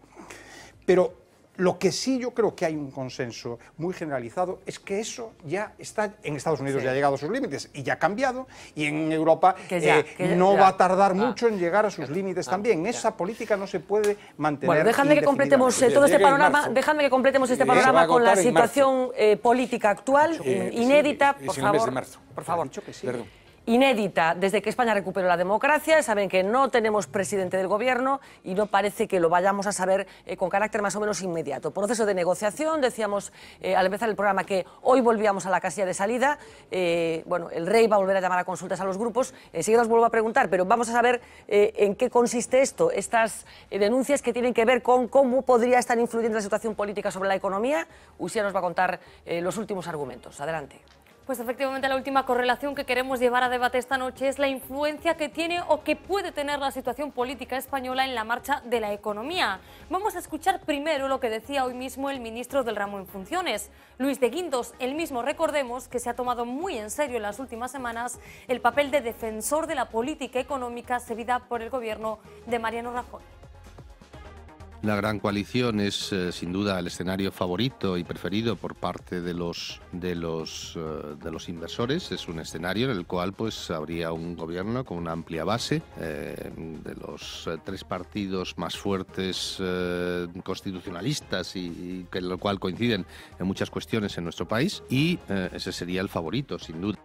Pero lo que sí yo creo que hay un consenso muy generalizado es que eso ya está en Estados Unidos, ya ha llegado a sus límites y ya ha cambiado, y en Europa eh, no va a tardar ah. mucho en llegar a sus límites ah, también. Esa política no se puede mantener. Bueno, déjame que completemos eh, todo este panorama, déjame que completemos este panorama con la situación eh, política actual, inédita, por, favor, por favor. Por favor inédita desde que España recuperó la democracia. Saben que no tenemos presidente del gobierno y no parece que lo vayamos a saber eh, con carácter más o menos inmediato. Proceso de negociación, decíamos eh, al empezar el programa que hoy volvíamos a la casilla de salida. Eh, bueno, el rey va a volver a llamar a consultas a los grupos. Enseguida os vuelvo a preguntar, pero vamos a saber en qué consiste esto, estas denuncias que tienen que ver con cómo podría estar influyendo la situación política sobre la economía. Usía nos va a contar los últimos argumentos. Adelante. Pues efectivamente la última correlación que queremos llevar a debate esta noche es la influencia que tiene o que puede tener la situación política española en la marcha de la economía. Vamos a escuchar primero lo que decía hoy mismo el ministro del ramo en funciones, Luis de Guindos, el mismo recordemos que se ha tomado muy en serio en las últimas semanas el papel de defensor de la política económica seguida por el gobierno de Mariano Rajoy. La gran coalición es eh, sin duda el escenario favorito y preferido por parte de los de los eh, de los inversores. Es un escenario en el cual pues habría un gobierno con una amplia base eh, de los tres partidos más fuertes constitucionalistas y, que en lo cual coinciden en muchas cuestiones en nuestro país y ese sería el favorito sin duda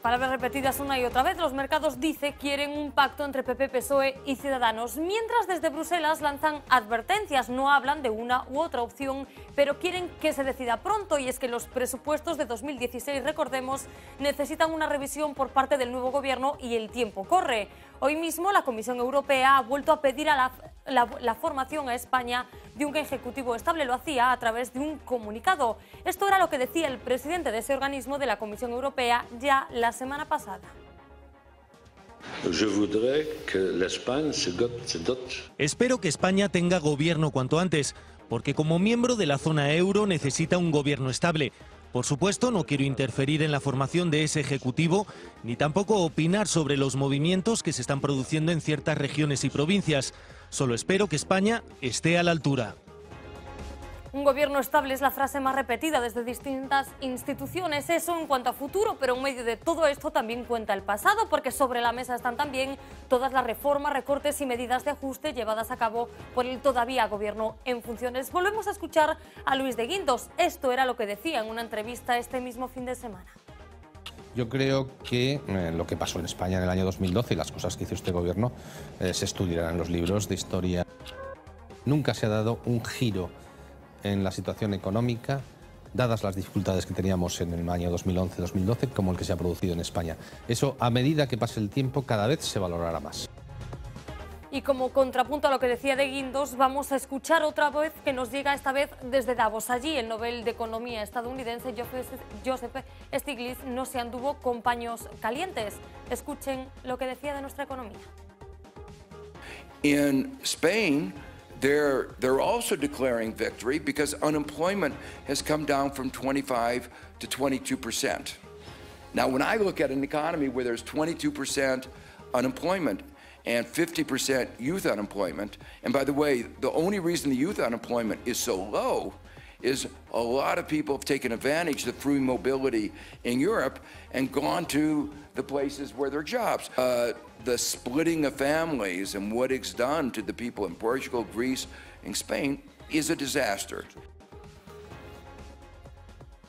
palabras repetidas una y otra vez, los mercados, dice, quieren un pacto entre PP, PSOE y Ciudadanos, mientras desde Bruselas lanzan advertencias, no hablan de una u otra opción, pero quieren que se decida pronto y es que los presupuestos de 2016, recordemos, necesitan una revisión por parte del nuevo gobierno y el tiempo corre. Hoy mismo la Comisión Europea ha vuelto a pedir a la la, formación a España de un ejecutivo estable. Lo hacía a través de un comunicado. Esto era lo que decía el presidente de ese organismo de la Comisión Europea ya la semana pasada. Espero que España tenga gobierno cuanto antes, porque como miembro de la zona euro necesita un gobierno estable. Por supuesto, no quiero interferir en la formación de ese Ejecutivo, ni tampoco opinar sobre los movimientos que se están produciendo en ciertas regiones y provincias. Solo espero que España esté a la altura. Un gobierno estable es la frase más repetida desde distintas instituciones. Eso en cuanto a futuro, pero en medio de todo esto también cuenta el pasado, porque sobre la mesa están también todas las reformas, recortes y medidas de ajuste llevadas a cabo por el todavía gobierno en funciones. Volvemos a escuchar a Luis de Guindos. Esto era lo que decía en una entrevista este mismo fin de semana. Yo creo que eh, lo que pasó en España en el año 2012 y las cosas que hizo este gobierno eh, se estudiarán en los libros de historia. Nunca se ha dado un giro en la situación económica, dadas las dificultades que teníamos en el año 2011-2012, como el que se ha producido en España. Eso, a medida que pase el tiempo, cada vez se valorará más. Y como contrapunto a lo que decía de Guindos, vamos a escuchar otra vez que nos llega esta vez desde Davos. Allí el Nobel de Economía estadounidense Joseph Stiglitz no se anduvo con paños calientes. Escuchen lo que decía de nuestra economía. In Spain, they're, they're also declaring victory because unemployment has come down from 25 to 22 percent. Now, when I look at an economy where there's 22 percent unemployment, and 50% youth unemployment. And by the way, the only reason the youth unemployment is so low is a lot of people have taken advantage of the free mobility in Europe and gone to the places where there are jobs. Uh, the splitting of families and what it's done to the people in Portugal, Greece, and Spain is a disaster.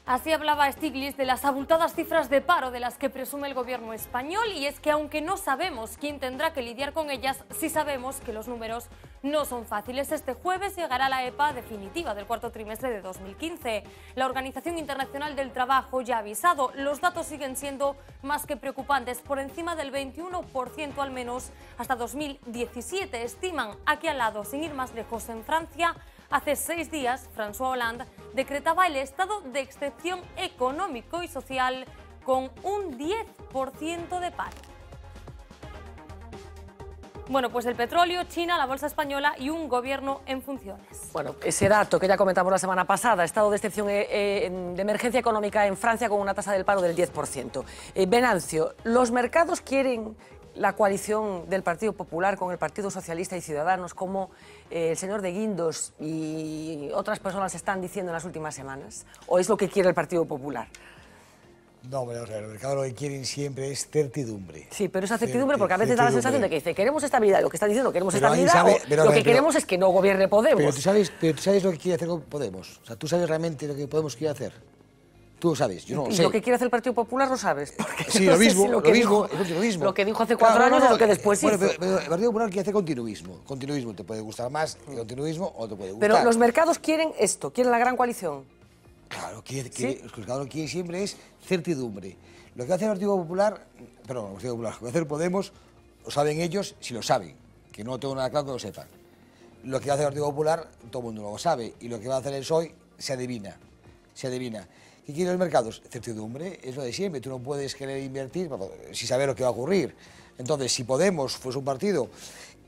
Así hablaba Stiglitz de las abultadas cifras de paro de las que presume el gobierno español y es que aunque no sabemos quién tendrá que lidiar con ellas, sí sabemos que los números no son fáciles. Este jueves llegará la EPA definitiva del cuarto trimestre de 2015. La Organización Internacional del Trabajo ya ha avisado, los datos siguen siendo más que preocupantes, por encima del 21% al menos hasta 2017. Estiman aquí al lado, sin ir más lejos, en Francia, Hace seis días, François Hollande decretaba el estado de excepción económico y social con un 10% de paro. Bueno, pues el petróleo, China, la bolsa española y un gobierno en funciones. Bueno, ese dato que ya comentamos la semana pasada, estado de excepción eh, eh, de emergencia económica en Francia con una tasa del paro del 10%. Eh, Venancio, ¿los mercados quieren la coalición del Partido Popular con el Partido Socialista y Ciudadanos, como eh, el señor de Guindos y otras personas están diciendo en las últimas semanas? ¿O es lo que quiere el Partido Popular? No, pero el mercado lo que quieren siempre es certidumbre. Sí, pero esa certidumbre, porque a veces da la sensación de que dice, queremos estabilidad, lo que está diciendo, queremos estabilidad, lo que queremos es que no gobierne Podemos. Pero tú, sabes, lo que quiere hacer Podemos, o sea, tú sabes realmente lo que Podemos quiere hacer. Tú lo sabes, yo no lo sé. lo que quiere hacer el Partido Popular lo sabes. Sí, lo, mismo, lo, mismo, lo, que dijo hace cuatro años es lo que después hizo. el Partido Popular quiere hacer continuismo. Continuismo te puede gustar más, que continuismo o te puede gustar. Pero los mercados quieren esto, quieren la gran coalición. Claro, quiere, que ¿Sí? los mercados quieren siempre es certidumbre. Lo que hace el Partido Popular, perdón, el Partido Popular, lo que hace el Podemos, lo saben ellos si lo saben, que no tengo nada claro que lo sepan. Lo que hace el Partido Popular, todo el mundo lo sabe, y lo que va a hacer el PSOE se adivina, se adivina. ¿Qué quieren los mercados? Certidumbre, es lo de siempre. Tú no puedes querer invertir sin saber lo que va a ocurrir. Entonces, si Podemos fuese un partido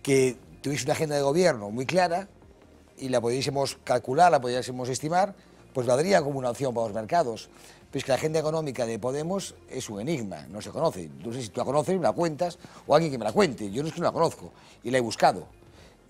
que tuviese una agenda de gobierno muy clara y la pudiésemos calcular, la pudiésemos estimar, pues valdría como una opción para los mercados. Pero es que la agenda económica de Podemos es un enigma, no se conoce. No sé si tú la conoces, me la cuentas, o alguien que me la cuente. Yo no es que no la conozco y la he buscado.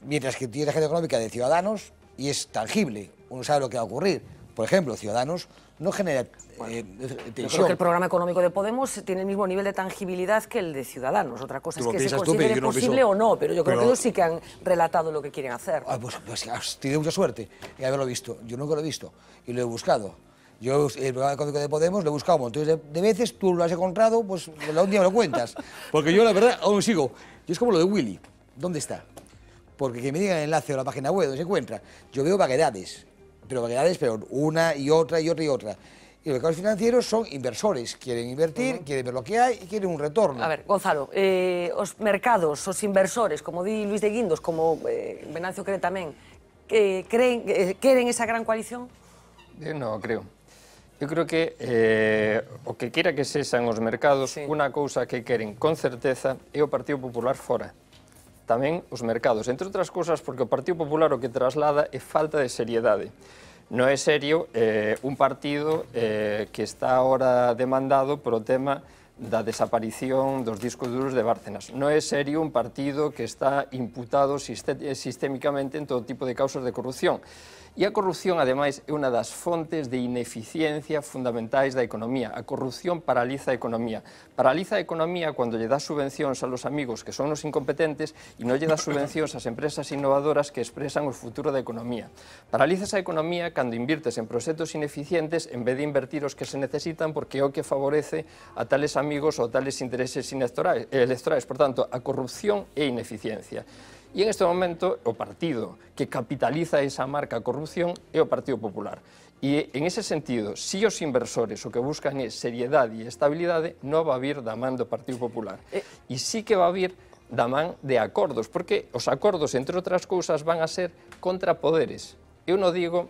Mientras que tiene la agenda económica de Ciudadanos y es tangible, uno sabe lo que va a ocurrir. Por ejemplo, Ciudadanos no genera eh, eh, Yo creo que el programa económico de Podemos tiene el mismo nivel de tangibilidad que el de Ciudadanos. Otra cosa es que se considere posible o no, pero yo creo que ellos sí que han relatado lo que quieren hacer. Ah, pues, pues has ah, tenido mucha suerte de haberlo visto. Yo nunca lo he visto y lo he buscado. Yo el programa económico de Podemos lo he buscado montones de, de veces, tú lo has encontrado, pues un día me lo cuentas. Porque yo la verdad aún sigo. Yo es como lo de Willy. ¿Dónde está? Porque que me digan el enlace a la página web donde se encuentra. Yo veo vaguedades. pero variedades, pero una y otra y otra y otra. Y los mercados financieros son inversores, quieren invertir, uh -huh. quieren ver lo que hai e quieren un retorno. A ver, Gonzalo, eh, os mercados, os inversores, como di Luis de Guindos, como eh, Venancio cree tamén, eh, creen, eh, queren esa gran coalición? Eu eh, non creo. Eu creo que eh, o que queira que sexan os mercados, sí. unha cousa que queren con certeza é o Partido Popular fora tamén os mercados, entre outras cousas porque o Partido Popular o que traslada é falta de seriedade. Non é serio eh, un partido eh, que está ahora demandado por o tema da desaparición dos discos duros de Bárcenas. Non é serio un partido que está imputado sistémicamente en todo tipo de causas de corrupción. E a corrupción, ademais, é unha das fontes de ineficiencia fundamentais da economía. A corrupción paraliza a economía. Paraliza a economía cando lle dá subvencións a los amigos que son os incompetentes e non lle dá subvencións ás empresas innovadoras que expresan o futuro da economía. Paraliza a economía cando invirtes en proxectos ineficientes en vez de invertir os que se necesitan porque é o que favorece a tales amigos ou tales intereses electorais. Por tanto, a corrupción é ineficiencia. E en este momento, o partido que capitaliza esa marca corrupción é o Partido Popular. E en ese sentido, si os inversores o que buscan é seriedade e estabilidade, non va a vir da man do Partido Popular. E, eh. sí que va a vir da man de acordos, porque os acordos, entre outras cousas, van a ser contra poderes. Eu non digo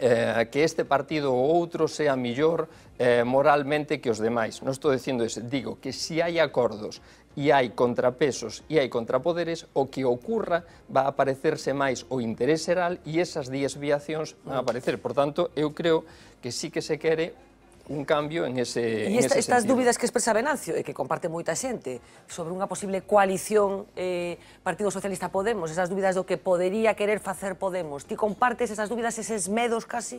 eh, que este partido ou outro sea millor eh, moralmente que os demais. Non estou dicindo eso, digo que se si hai acordos e hai contrapesos e hai contrapoderes, o que ocurra va a aparecerse máis o interés xeral e esas desviacións van a aparecer. Por tanto, eu creo que sí que se quere un cambio en ese, e esta, en ese estas sentido. dúbidas que expresa Venancio e que comparte moita xente sobre unha posible coalición eh, Partido Socialista Podemos, esas dúbidas do que podería querer facer Podemos. Ti compartes esas dúbidas, eses medos casi?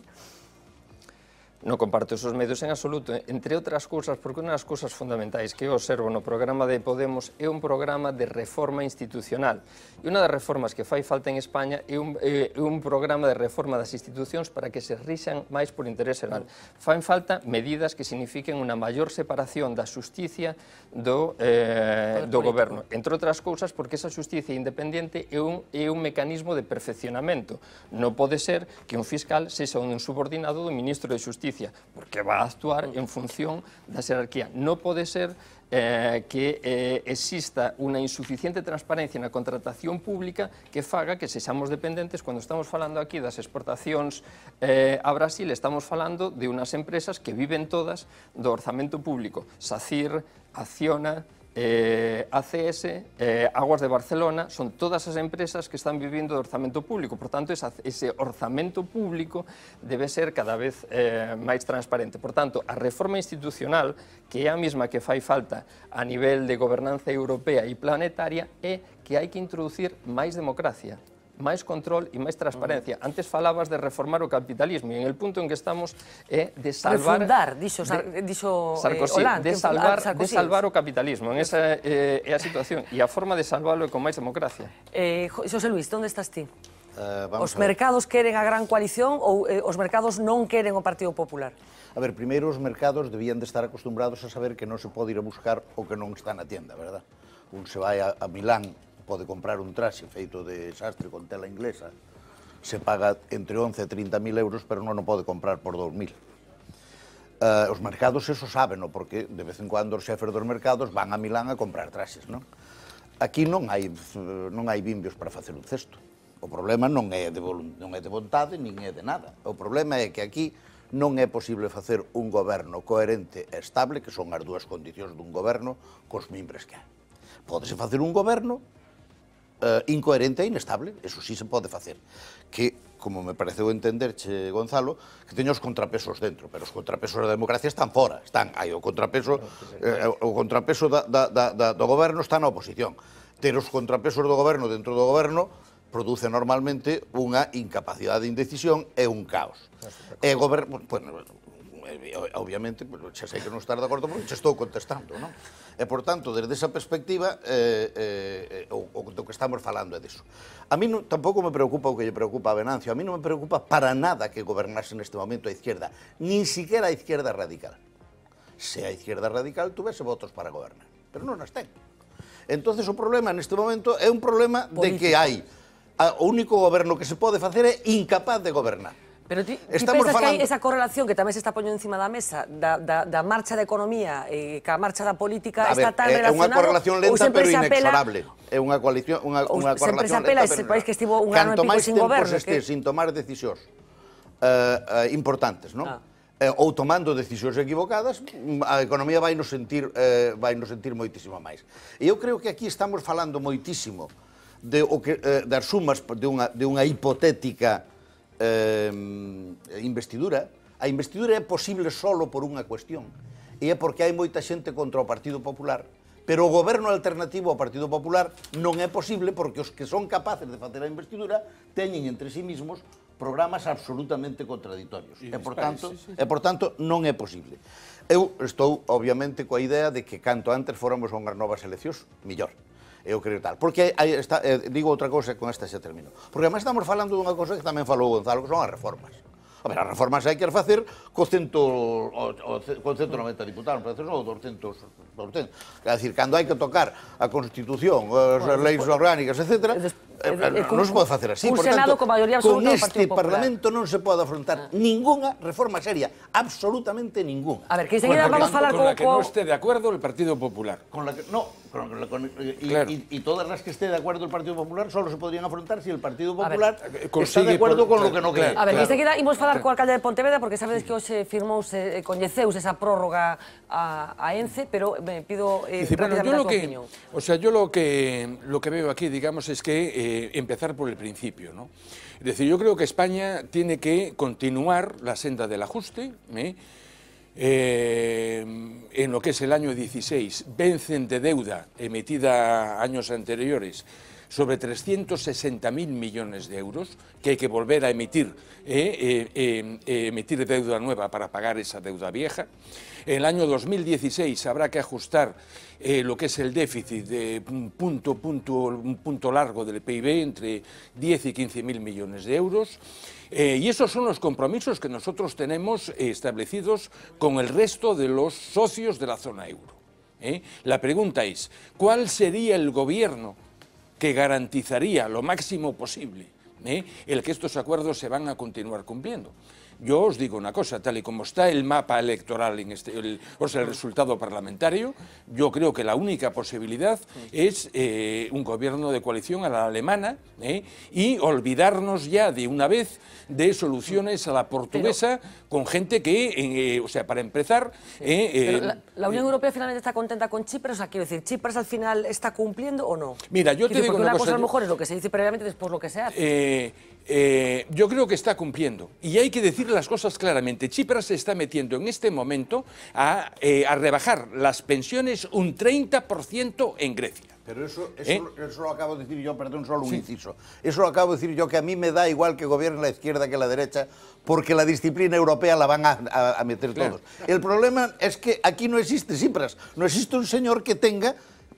non comparto esos medios en absoluto, entre outras cousas, porque unha das cousas fundamentais que eu observo no programa de Podemos é un programa de reforma institucional. E unha das reformas que fai falta en España é un, é eh, un programa de reforma das institucións para que se rixan máis por interés xeral. Fain falta medidas que signifiquen unha maior separación da justicia do, eh, do goberno. Entre outras cousas, porque esa justicia independente é un, é un mecanismo de perfeccionamento. Non pode ser que un fiscal sexa un subordinado do ministro de Justicia justicia, porque va a actuar en función da xerarquía. Non pode ser eh, que eh, exista unha insuficiente transparencia na contratación pública que faga que sexamos dependentes cando estamos falando aquí das exportacións eh, a Brasil, estamos falando de unhas empresas que viven todas do orzamento público, SACIR, Acciona, eh, ACS, eh, Aguas de Barcelona, son todas as empresas que están vivindo do orzamento público. Por tanto, esa, ese orzamento público debe ser cada vez eh, máis transparente. Por tanto, a reforma institucional, que é a mesma que fai falta a nivel de gobernanza europea e planetaria, é que hai que introducir máis democracia máis control e máis transparencia. Uh -huh. Antes falabas de reformar o capitalismo e en el punto en que estamos é de salvar refundar, dixo, de, dixo eh, Sarkozy, Hollande, de salvar Sarkozy. de salvar o capitalismo. En esa eh, é a situación e a forma de salvarlo é con máis democracia. Eh, José Luis, onde estás ti? Eh, vamos os mercados queren a gran coalición ou eh, os mercados non queren o Partido Popular? A ver, primeiro os mercados debían de estar acostumbrados a saber que non se pode ir a buscar o que non está na tienda, verdad? Un se vai a, a Milán pode comprar un traxe feito de sastre con tela inglesa, se paga entre 11 e 30 mil euros, pero non o pode comprar por 2 mil. Uh, os mercados eso sábeno, porque de vez en cuando os xefes dos mercados van a Milán a comprar traxes, non? Aquí non hai, non hai bimbios para facer un cesto. O problema non é de, non é de vontade, nin é de nada. O problema é que aquí non é posible facer un goberno coherente e estable, que son as dúas condicións dun goberno, cos mimbres que hai. Pódese facer un goberno uh, incoherente e inestable, eso sí se pode facer, que, como me pareceu entenderche, Gonzalo, que teña os contrapesos dentro, pero os contrapesos da democracia están fora, están aí, o contrapeso, eh, o contrapeso da, da, da, da, do goberno está na oposición, ter os contrapesos do goberno dentro do goberno produce normalmente unha incapacidade de indecisión e un caos. E goberno, bueno, Eh, obviamente, xa sei que non estar de acordo porque xa estou contestando, non? E, por tanto, desde esa perspectiva, eh, eh, o, o do que estamos falando é disso. A mí non, tampouco me preocupa o que lle preocupa a Venancio, a mí non me preocupa para nada que gobernase neste momento a izquierda, nin siquiera a izquierda radical. Se a izquierda radical tuvese votos para gobernar, pero non as ten. Entonces o problema neste momento é un problema Político. de que hai o único goberno que se pode facer é incapaz de gobernar. Pero ti, Estamos ti falando... que hai esa correlación que tamén se está poñendo encima da mesa da, da, da marcha da economía e eh, ca marcha da política ver, está tan relacionada... É unha correlación lenta pero inexorable. é unha, coalición, unha, unha correlación lenta ese país que estivo un ano e pico sin goberno. Canto máis tempos estés que... sin tomar decisións eh, eh, importantes, non? Ah eh, ou tomando decisións equivocadas, mm, a economía vai nos sentir eh, vai nos sentir moitísimo máis. E eu creo que aquí estamos falando moitísimo de o que eh, das sumas de unha de unha hipotética eh, investidura, a investidura é posible solo por unha cuestión, e é porque hai moita xente contra o Partido Popular, pero o goberno alternativo ao Partido Popular non é posible porque os que son capaces de facer a investidura teñen entre sí mismos programas absolutamente contraditorios. E, por tanto, e por tanto non é posible. Eu estou obviamente coa idea de que canto antes fóramos a unhas novas eleccións, mellor eu creo tal. Porque aí está, eh, digo outra cousa con esta xa termino. Porque además estamos falando dunha cousa que tamén falou Gonzalo, que son as reformas. A ver, as reformas hai que as facer co, cento, o, o, co 190 diputados, parece non, 200, 200. Quer dicir, cando hai que tocar a Constitución, eh, as bueno, leis orgánicas, etc., eh, eh, non se pode facer así. Por tanto, con, con este Parlamento non se pode afrontar ah. ninguna reforma seria, absolutamente ninguna. A ver, que enseguida vamos a falar con... Con la que non este de acuerdo o Partido Popular. Con la que, no, y, todas las que esté de acuerdo el Partido Popular solo se podrían afrontar si el Partido Popular está de acuerdo con lo que no queda. A ver, claro. a hablar con el alcalde de Pontevedra porque sabes que se firmó eh, con Yeseus esa prórroga a, ENCE, pero me pido eh, lo que, O sea, yo lo que, lo que veo aquí, digamos, es que eh, empezar por el principio, ¿no? Es decir, yo creo que España tiene que continuar la senda del ajuste, ¿eh? Eh, en lo que es el año 16, vencen de deuda emitida años anteriores sobre 360.000 millones de euros que hay que volver a emitir, eh, eh, emitir deuda nueva para pagar esa deuda vieja. En el año 2016 habrá que ajustar lo que es el déficit de un punto, un punto largo del PIB entre 10 y 15.000 millones de euros. Eh, y esos son los compromisos que nosotros tenemos eh, establecidos con el resto de los socios de la zona euro. ¿eh? La pregunta es, ¿cuál sería el gobierno que garantizaría lo máximo posible el que estos acuerdos se van a continuar cumpliendo? Yo os digo una cosa, tal y como está el mapa electoral, en este, el, o sea, el resultado parlamentario, yo creo que la única posibilidad es eh, un gobierno de coalición a la alemana ¿eh? y olvidarnos ya de una vez de soluciones a la portuguesa con gente que, eh, o sea, para empezar... la, Unión Europea finalmente está contenta con Chipre, o sea, quiero decir, ¿Chipre al final está cumpliendo o no? Mira, yo te digo una cosa... cosa a lo mejor es lo que se dice previamente, después lo que se hace. Eh, yo creo que está cumpliendo. Y hay que decir las cosas claramente. Chipras se está metiendo en este momento a, eh, rebajar las pensiones un 30% en Grecia. Pero eso, ¿Eh? eso, lo acabo de decir yo, perdón, solo un inciso. Eso lo acabo de decir yo, que a mí me da igual que gobierne la izquierda que la derecha, porque la disciplina europea la van a, meter todos. El problema es que aquí no existe Chipras, no existe un señor que tenga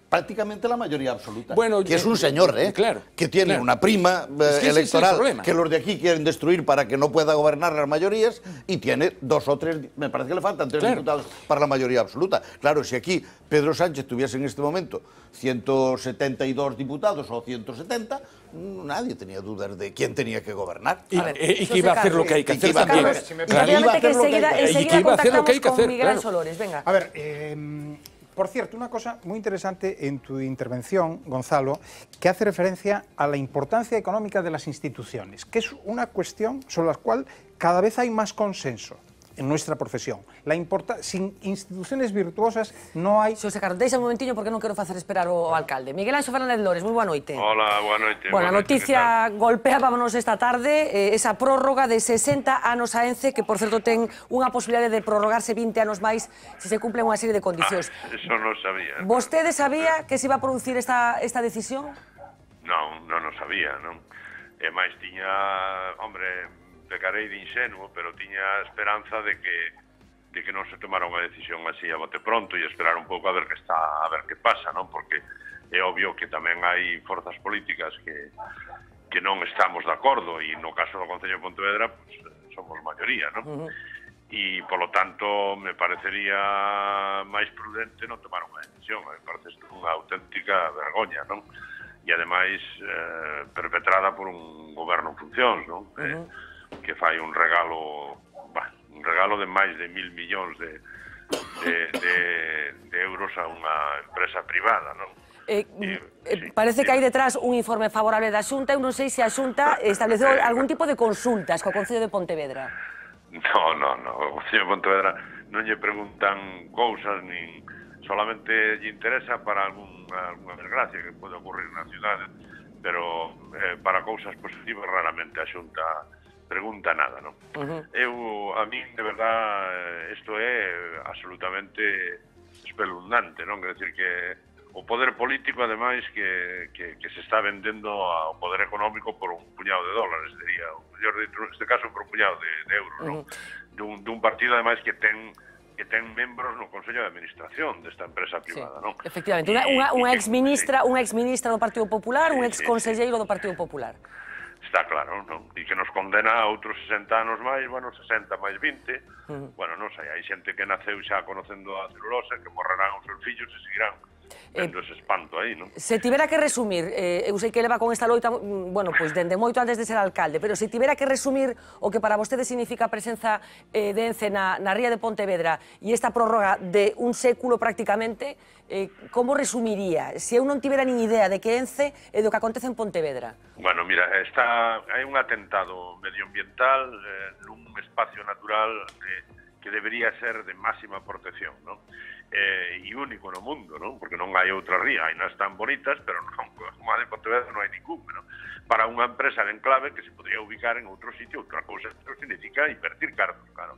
prácticamente la mayoría absoluta. Bueno, que es un eh, señor, ¿eh? Claro. Que tiene una prima eh, electoral que los de aquí quieren destruir para que no pueda gobernar las mayorías y tiene dos o tres, me parece que le faltan tres diputados para la mayoría absoluta. Claro, si aquí Pedro Sánchez tuviese en este momento 172 diputados o 170, mm, nadie tenía dudas de quién tenía que gobernar. Y, eh, que iba a hacer lo que hay que hacer Y que iba a hacer lo que hay que hacer. A ver, por cierto, una cosa muy interesante en tu intervención, Gonzalo, que hace referencia a la importancia económica de las instituciones, que es una cuestión sobre la cual cada vez hay más consenso. en nuestra profesión. La importa, sin instituciones virtuosas non hai... Xosé os deixa un momentiño porque non quero facer esperar o, o alcalde. Miguel Anxo Fernández Lores, moi boa noite. Hola, boa noite. Bueno, boa a noticia golpeábamonos esta tarde, eh, esa prórroga de 60 anos a ENCE, que por certo ten unha posibilidade de prorrogarse 20 anos máis se se cumple unha serie de condicións. Ah, eso non sabía. Vostede sabía que se iba a producir esta, esta decisión? Non, non o sabía, non. E máis tiña, hombre, pecarei de inxenuo, pero tiña a esperanza de que de que non se tomara unha decisión así a bote pronto e esperar un pouco a ver que está a ver que pasa, non? Porque é obvio que tamén hai forzas políticas que que non estamos de acordo e no caso do Concello de Pontevedra pues, somos maioría, non? Uh -huh. E, polo tanto, me parecería máis prudente non tomar unha decisión. Me parece unha auténtica vergoña, non? E, ademais, eh, perpetrada por un goberno en funcións, non? Uh -huh. eh, que fai un regalo bah, un regalo de máis de mil millóns de, de, de, de euros a unha empresa privada, non? Eh, eh, eh parece sí, que hai detrás un informe favorable da Xunta, eu non sei se a Xunta estableceu eh. algún tipo de consultas co Concello de Pontevedra. No, no, no, o Concello de Pontevedra non lle preguntan cousas nin solamente lle interesa para alguna, alguna desgracia que pode ocurrir na cidade, pero eh, para cousas positivas raramente a Xunta pregunta nada, non? Uh -huh. Eu, a min, de verdad, eh, isto é absolutamente espeluznante, non? Quer decir que o poder político, ademais, que, que, que se está vendendo ao poder económico por un puñado de dólares, diría, o mellor dentro neste caso por un puñado de, de euros, non? Uh -huh. Dun, dun partido, ademais, que ten que ten membros no Consello de Administración desta empresa privada, sí, non? Efectivamente, unha, unha, ex-ministra, unha ex do Partido Popular, un ex-conselleiro do Partido Popular está claro, non? Di que nos condena a outros 60 anos máis, bueno, 60 máis 20, uh -huh. bueno, non sei, hai xente que naceu xa conocendo a celulose, que morrerán os seus fillos e seguirán Tendo eh, ese espanto aí, non? Se tivera que resumir, eh, eu sei que leva con esta loita, mm, bueno, pois pues, dende moito antes de ser alcalde, pero se tivera que resumir o que para vostede significa a presenza eh, de Ence na, na ría de Pontevedra e esta prórroga de un século prácticamente, eh, como resumiría? Se eu non tivera nin idea de que Ence e do que acontece en Pontevedra. Bueno, mira, está, hai un atentado medioambiental eh, nun espacio natural de, eh, que debería ser de máxima protección, non? eh, e único no mundo, non? Porque non hai outra ría, hai nas tan bonitas, pero non, como a de Pontevedra non hai ningún, non? Para unha empresa de enclave que se podría ubicar en outro sitio, outra cousa, isto significa invertir cartos, claro.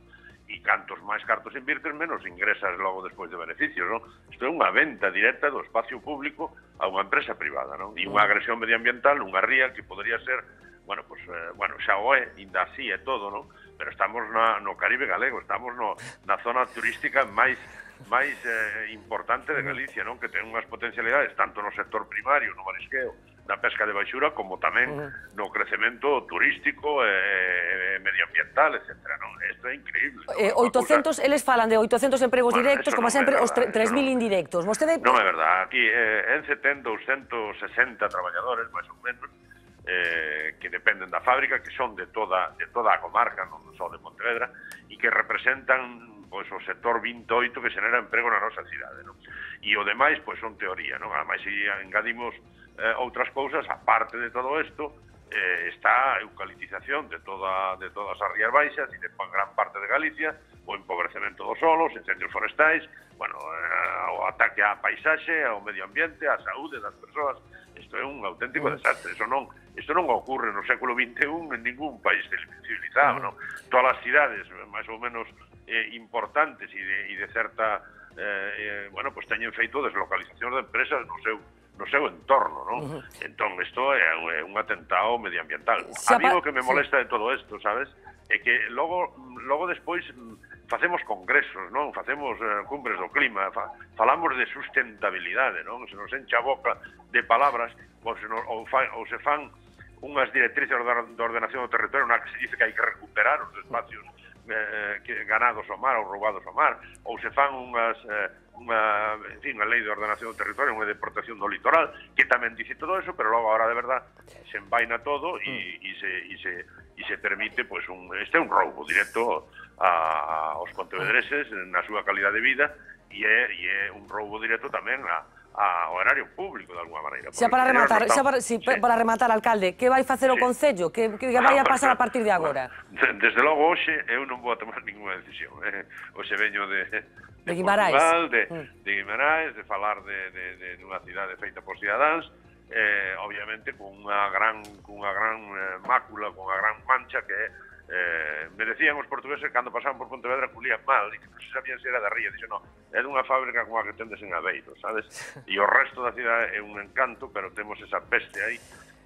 E cantos máis cartos invirtes, menos ingresas logo despois de beneficios, non? Isto é unha venta directa do espacio público a unha empresa privada, non? E unha agresión medioambiental, unha ría que podría ser bueno, pues, eh, bueno, xa o é, inda así e todo, non? Pero estamos na, no Caribe galego, estamos no, na zona turística máis máis eh, importante de Galicia, non? Que ten unhas potencialidades tanto no sector primario, no marisqueo, na pesca de baixura, como tamén no crecemento turístico e eh, medioambiental, etc. Non? Isto é increíble. Eh, 800, cosa... eles falan de 800 empregos bueno, directos, como no sempre, os 3.000 eh, no, indirectos. Vostede... Non é verdade. Aquí eh, en CETEN, 260 traballadores, máis ou menos, eh, que dependen da fábrica, que son de toda, de toda a comarca, non só de Pontevedra, e que representan pois o sector 28 que xenera emprego na nosa cidade, non? E o demais, pois son teoría, non? Ademais, se engadimos eh, outras cousas, aparte de todo isto, eh, está a eucalitización de, toda, de todas as rías baixas e de gran parte de Galicia, o empobrecemento dos solos, incendios forestais, bueno, eh, o ataque á paisaxe, ao medio ambiente, á saúde das persoas. Isto é un auténtico pois. desastre, iso non, isto non ocorre no século XXI en ningún país civilizado, non? Todas as cidades, máis ou menos eh, importantes e de, e de certa eh, eh, bueno, pues teñen feito deslocalizacións de empresas no seu no seu entorno, non? Uh -huh. Entón, isto é un, é un atentado medioambiental. Se a mí o que me molesta sí. de todo isto, sabes, é que logo logo despois mm, facemos congresos, non? Facemos eh, cumbres do clima, fa, falamos de sustentabilidade, non? Se nos encha a boca de palabras ou se, nos, ou, fa, ou se fan unhas directrices de ordenación do territorio unha que se dice que hai que recuperar os espacios eh, que ganados ao mar ou roubados ao mar, ou se fan unhas eh, unha, en fin, a lei de ordenación do territorio, unha deportación do litoral, que tamén dice todo eso, pero logo agora de verdad se envaina todo e, mm. e, se, e, se, e se permite pois, pues, un, este é un roubo directo a, aos contevedreses na súa calidad de vida e é, e é un roubo directo tamén a, a horario público de alguna maneira. Xa para rematar, xa para, sí, sí. para rematar, alcalde, que vai facer sí. o Concello? Que, que, que ah, vai a pasar a partir de agora? Desde logo, hoxe, eu non vou a tomar ninguna decisión. Eh? Hoxe veño de, de, de Guimarães. Portugal, de, mm. de Guimarães, de falar de, de, de, de unha cidade feita por cidadáns, eh, obviamente, con unha gran, con unha gran eh, mácula, con unha gran mancha que é eh, me decían os portugueses cando pasaban por Pontevedra culían mal e que non se sabían se era da ría. Dixo, no, é dunha fábrica como a que tendes en Aveiro, sabes? E o resto da cidade é un encanto, pero temos esa peste aí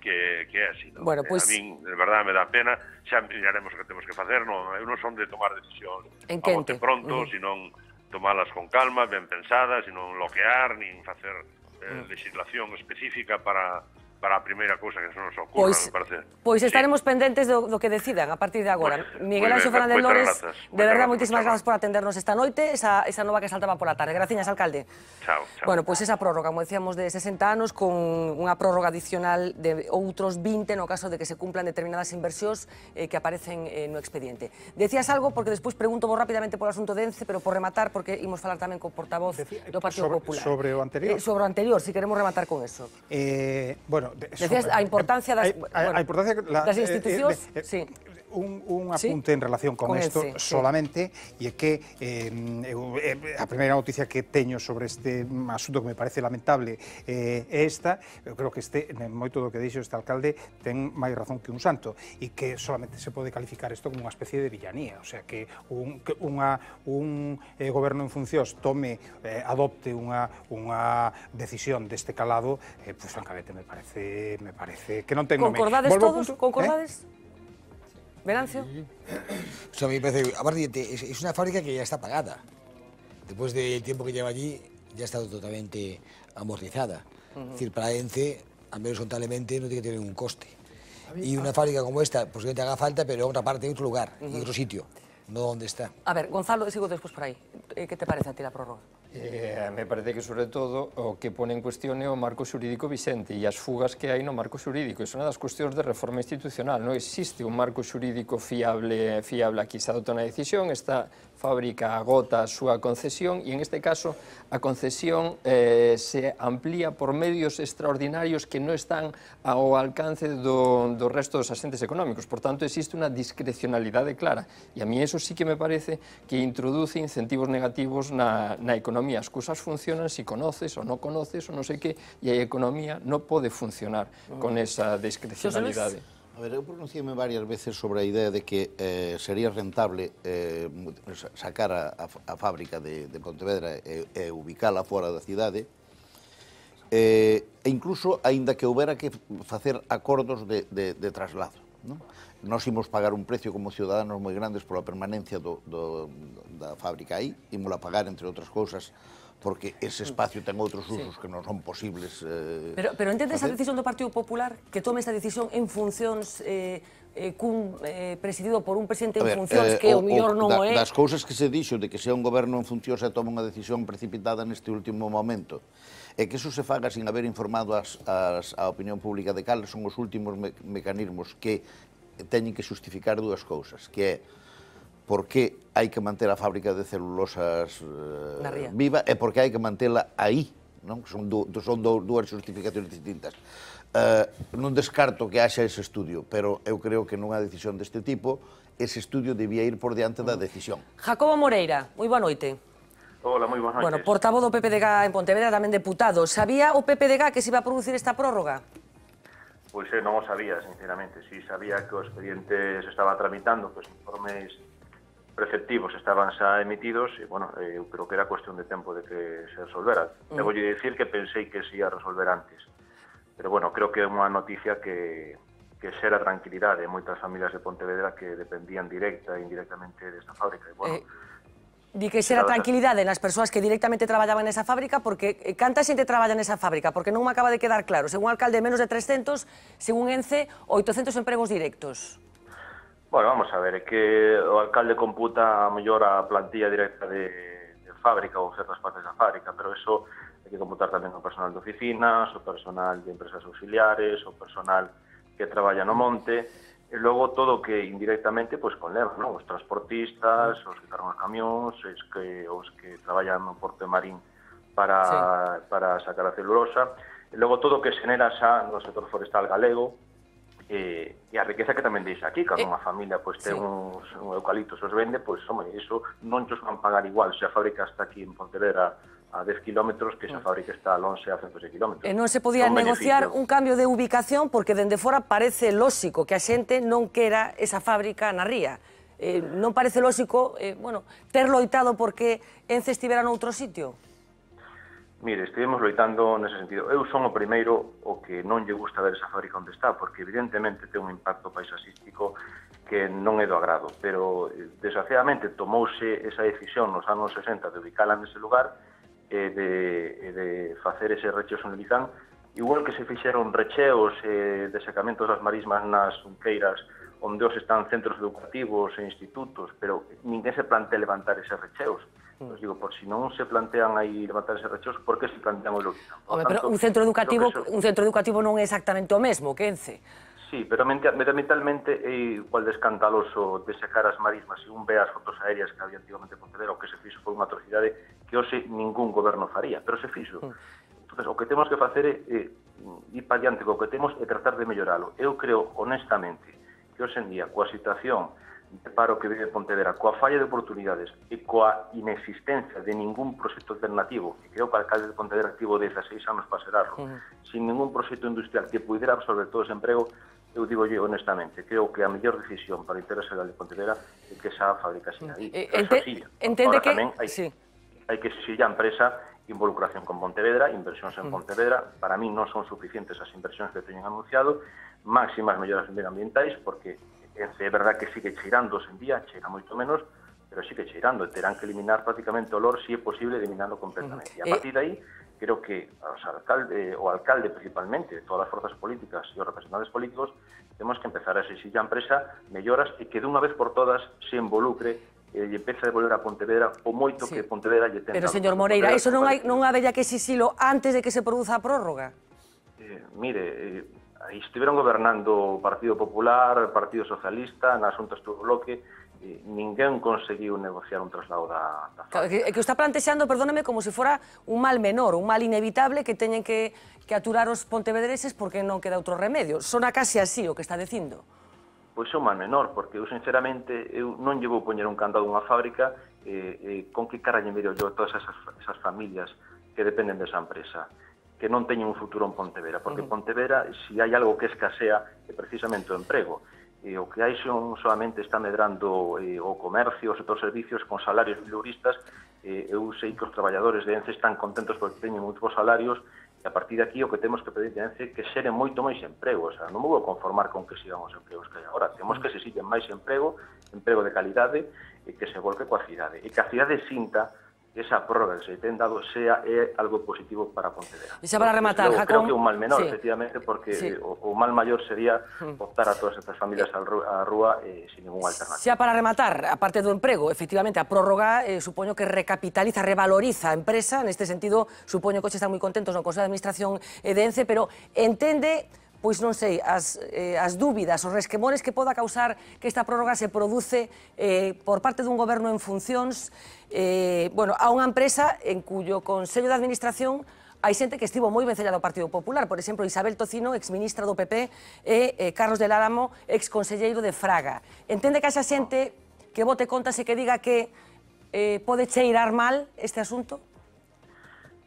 que, que é así, no? Bueno, eh, pues... A min, de verdade, me dá pena, xa miraremos o que temos que facer, no, Eu non son de tomar decisións a bote pronto, uh -huh. senón tomalas con calma, ben pensadas, e non bloquear, nin facer eh, legislación específica para para a primeira que se nos Pues, pues estaremos pendientes de lo que decidan a partir de ahora Miguel Ángel Fernández Lores, de verdad, muchísimas gracias por atendernos esta noche esa, esa nova que saltaba por la tarde. Gracias alcalde. Chao, Bueno, pues esa prórroga, como decíamos, de 60 años con una prórroga adicional de otros 20 no caso de que se cumplan determinadas inversiones eh, que aparecen en no expediente. Decías algo, porque después pregunto rápidamente por el asunto de Ence, pero por rematar, porque a falar también con portavoz de Partido sobre, Popular. Sobre o anterior. Eh, sobre o anterior, si queremos rematar con eso. Eh, bueno, a importancia eh, de las instituciones, un, un apunte ¿Sí? en relación con, isto esto solamente, sí. e é que eh, eh, a primeira noticia que teño sobre este asunto que me parece lamentable eh, é esta, eu creo que este, moito do que dixo este alcalde, ten máis razón que un santo, e que solamente se pode calificar isto como unha especie de villanía, o sea, que un, que unha, un eh, goberno en funcións tome, eh, adopte unha, unha decisión deste calado, eh, pues francamente me parece, me parece que non ten nome. Concordades todos? Eh? concordades? Eh? Venancio. Pues a mí me parece. Aparte, es una fábrica que ya está pagada. Después del tiempo que lleva allí, ya ha estado totalmente amortizada. Es decir, para ENCE, al menos horizontalmente, no tiene que tener un coste. y una fábrica como esta, te haga falta, pero en otra parte, en otro lugar, en otro sitio, no donde está. A ver, Gonzalo, sigo después por ahí. Eh, ¿Qué te parece a ti la prórroga? Eh, me parece que, sobre todo, o que pone en cuestión é o marco xurídico vicente e as fugas que hai no marco xurídico. é unha das cuestións de reforma institucional. Non existe un marco xurídico fiable, fiable aquí. Se adopta unha decisión, está fábrica agota a súa concesión e, en este caso, a concesión eh, se amplía por medios extraordinarios que non están ao alcance do, do resto dos asentes económicos. Por tanto, existe unha discrecionalidade clara. E a mí eso sí que me parece que introduce incentivos negativos na, na economía. As cousas funcionan se conoces ou non conoces ou non sei que, e a economía non pode funcionar mm. con esa discrecionalidade. A ver, eu pronunciéme varias veces sobre a idea de que eh, sería rentable eh, sacar a, a fábrica de, de Pontevedra e, e ubicala fora da cidade, eh, e incluso, aínda que houbera que facer acordos de, de, de traslado. Non? Nos imos pagar un precio como ciudadanos moi grandes pola permanencia do, do, da fábrica aí, imos a pagar, entre outras cousas, porque ese mm. espacio ten outros usos sí. que non son posibles. Eh, pero, pero entendes esa a decisión do Partido Popular que tome esta decisión en funcións eh, eh, cun eh, presidido por un presidente ver, en funcións eh, que o, o mellor non da, o é. Das cousas que se dixo de que sea un goberno en funcións e toma unha decisión precipitada neste último momento e que eso se faga sin haber informado as, as, a opinión pública de cal son os últimos me, mecanismos que teñen que justificar dúas cousas, que é por que hai que manter a fábrica de celulosas eh, viva e por que hai que mantela aí, non? Son, son du, dúas justificacións distintas. Uh, non descarto que haxa ese estudio, pero eu creo que nunha decisión deste tipo, ese estudio debía ir por diante da mm. decisión. Jacobo Moreira, moi boa noite. Hola, moi boa noite. Bueno, portavoz do PPDG en Pontevedra, tamén deputado. Sabía o PPDG que se iba a producir esta prórroga? Pois pues, eh, non o sabía, sinceramente. Si sí, sabía que o expediente se estaba tramitando, que os informes preceptivos estaban xa emitidos e, bueno, eh, eu creo que era cuestión de tempo de que se resolvera. Mm. Debo dicir que pensei que se ia resolver antes. Pero, bueno, creo que é unha noticia que, que xera tranquilidade en moitas familias de Pontevedra que dependían directa e indirectamente desta fábrica. E, bueno, eh, Di que xera tranquilidade nas persoas que directamente traballaban nesa fábrica, porque eh, canta xente traballa nesa fábrica? Porque non me acaba de quedar claro. Según o alcalde, menos de 300, según ENCE, 800 empregos directos. Bueno, vamos a ver, é que o alcalde computa a mellor a plantilla directa de, de fábrica ou certas partes da fábrica, pero eso hai que computar tamén o personal de oficinas, o personal de empresas auxiliares, o personal que traballa no monte, e logo todo que indirectamente pois conleva, non? os transportistas, os que cargan os camións, os que, os que traballan no porto de Marín para, sí. para sacar a celulosa, e logo todo que xenera xa no sector forestal galego, e, e a riqueza que tamén deixa aquí, cando eh, unha familia pois, ten sí. uns, un eucalipto, os vende, pois, home, iso non xos van pagar igual se a fábrica está aquí en Pontevedra a 10 kilómetros que esa mm. fábrica está a 11 a 100 kilómetros. E non se podía non negociar beneficio. un cambio de ubicación porque dende fora parece lóxico que a xente non quera esa fábrica na ría. Eh, non parece lóxico, eh, bueno, ter loitado porque Ence estivera noutro sitio? Mire, estivemos loitando nese sentido. Eu son o primeiro o que non lle gusta ver esa fábrica onde está, porque evidentemente ten un impacto paisaxístico que non é do agrado, pero eh, desgraciadamente tomouse esa decisión nos anos 60 de ubicala nese lugar e de, e de facer ese recheo sonilizán, igual que se fixeron recheos e desecamentos das marismas nas unqueiras onde os están centros educativos e institutos, pero ninguén se plantea levantar eses recheos. Mm. Os digo, por si non se plantean aí levantar ese rechoso, por que se plantean o Lugo? Home, tanto, pero un centro educativo eso... un centro educativo non é exactamente o mesmo que Ence. Sí, pero mentalmente é igual de escandaloso de sacar as marismas e un ve as fotos aéreas que había antigamente Pontevedra, o que se fixo foi unha atrocidade que hoxe ningún goberno faría, pero se fixo. Mm. Entonces, o que temos que facer é, é ir para diante co que temos e tratar de melloralo. Eu creo, honestamente, que hoxe en día, coa situación de paro que vive Pontevedra, coa falla de oportunidades e coa inexistencia de ningún proxecto alternativo, que creo que o alcalde de Pontevedra activo desde seis anos para serarlo, uh -huh. sin ningún proxecto industrial que pudera absorber todo ese emprego, eu digo yo honestamente, creo que a mellor decisión para o interese de Pontevedra é que esa fábrica sin ahí. ente, entende que... Tamén hai, sí. hai que exigir a empresa involucración con Pontevedra, inversións en Pontevedra, para mí non son suficientes as inversións que teñen anunciado, máximas melloras ambientais, porque é verdad que sigue cheirando sen en día, cheira moito menos, pero sigue cheirando, terán que eliminar prácticamente o olor, si é posible eliminarlo completamente. E a eh. partir de aí, creo que os alcalde, o alcalde principalmente, todas as forzas políticas e os representantes políticos, temos que empezar a exigir a empresa melloras e que dunha vez por todas se involucre e eh, lle empeza a devolver a Pontevedra o moito sí. que Pontevedra lle ten. Pero, señor Moreira, iso non, hai, non habería que exixilo antes de que se produza a prórroga? Eh, mire, eh, aí estiveron gobernando o Partido Popular, o Partido Socialista, na Xuntas do Bloque, e ninguén conseguiu negociar un traslado da, da fábrica. Que, que o está plantexando, perdóname, como se fora un mal menor, un mal inevitable que teñen que, que aturar os pontevedreses porque non queda outro remedio. Sona casi así o que está dicindo. Pois é un mal menor, porque eu sinceramente eu non llevo poñer un candado a unha fábrica eh, eh, con que cara lle miro yo todas esas, esas familias que dependen desa empresa que non teñen un futuro en Pontevedra, porque en Pontevedra, se si hai algo que escasea, é precisamente o emprego. E o que hai son solamente está medrando eh, o comercio, os outros servicios con salarios miluristas, eh, eu sei que os traballadores de ENCE están contentos porque teñen moitos salarios, e a partir de aquí o que temos que pedir de ENCE que xeren moito máis emprego, o sea, non me vou conformar con que sigan os empregos que hai agora, temos que se siguen máis emprego, emprego de calidade, e que se volque coa cidade, e que a cidade sinta esa prórroga que se ten dado sea é eh, algo positivo para Pontevedra. E xa para rematar, Luego, Jacón... Creo que un mal menor, sí. efectivamente, porque sí. o, o mal maior sería hmm. optar a todas estas familias á rúa eh, sin ningún alternativa. Xa para rematar, a parte do emprego, efectivamente, a prórroga eh, supoño que recapitaliza, revaloriza a empresa, neste sentido, supoño que hoxe están moi contentos no Consello de Administración de ENCE, pero entende pois non sei, as, eh, as dúbidas, os resquemores que poda causar que esta prórroga se produce eh, por parte dun goberno en funcións eh, bueno, a unha empresa en cuyo Consello de Administración hai xente que estivo moi vencella do Partido Popular, por exemplo, Isabel Tocino, exministra do PP, e eh, Carlos del Álamo, exconselleiro de Fraga. Entende que haxa xente que vote contase que diga que eh, pode cheirar mal este asunto?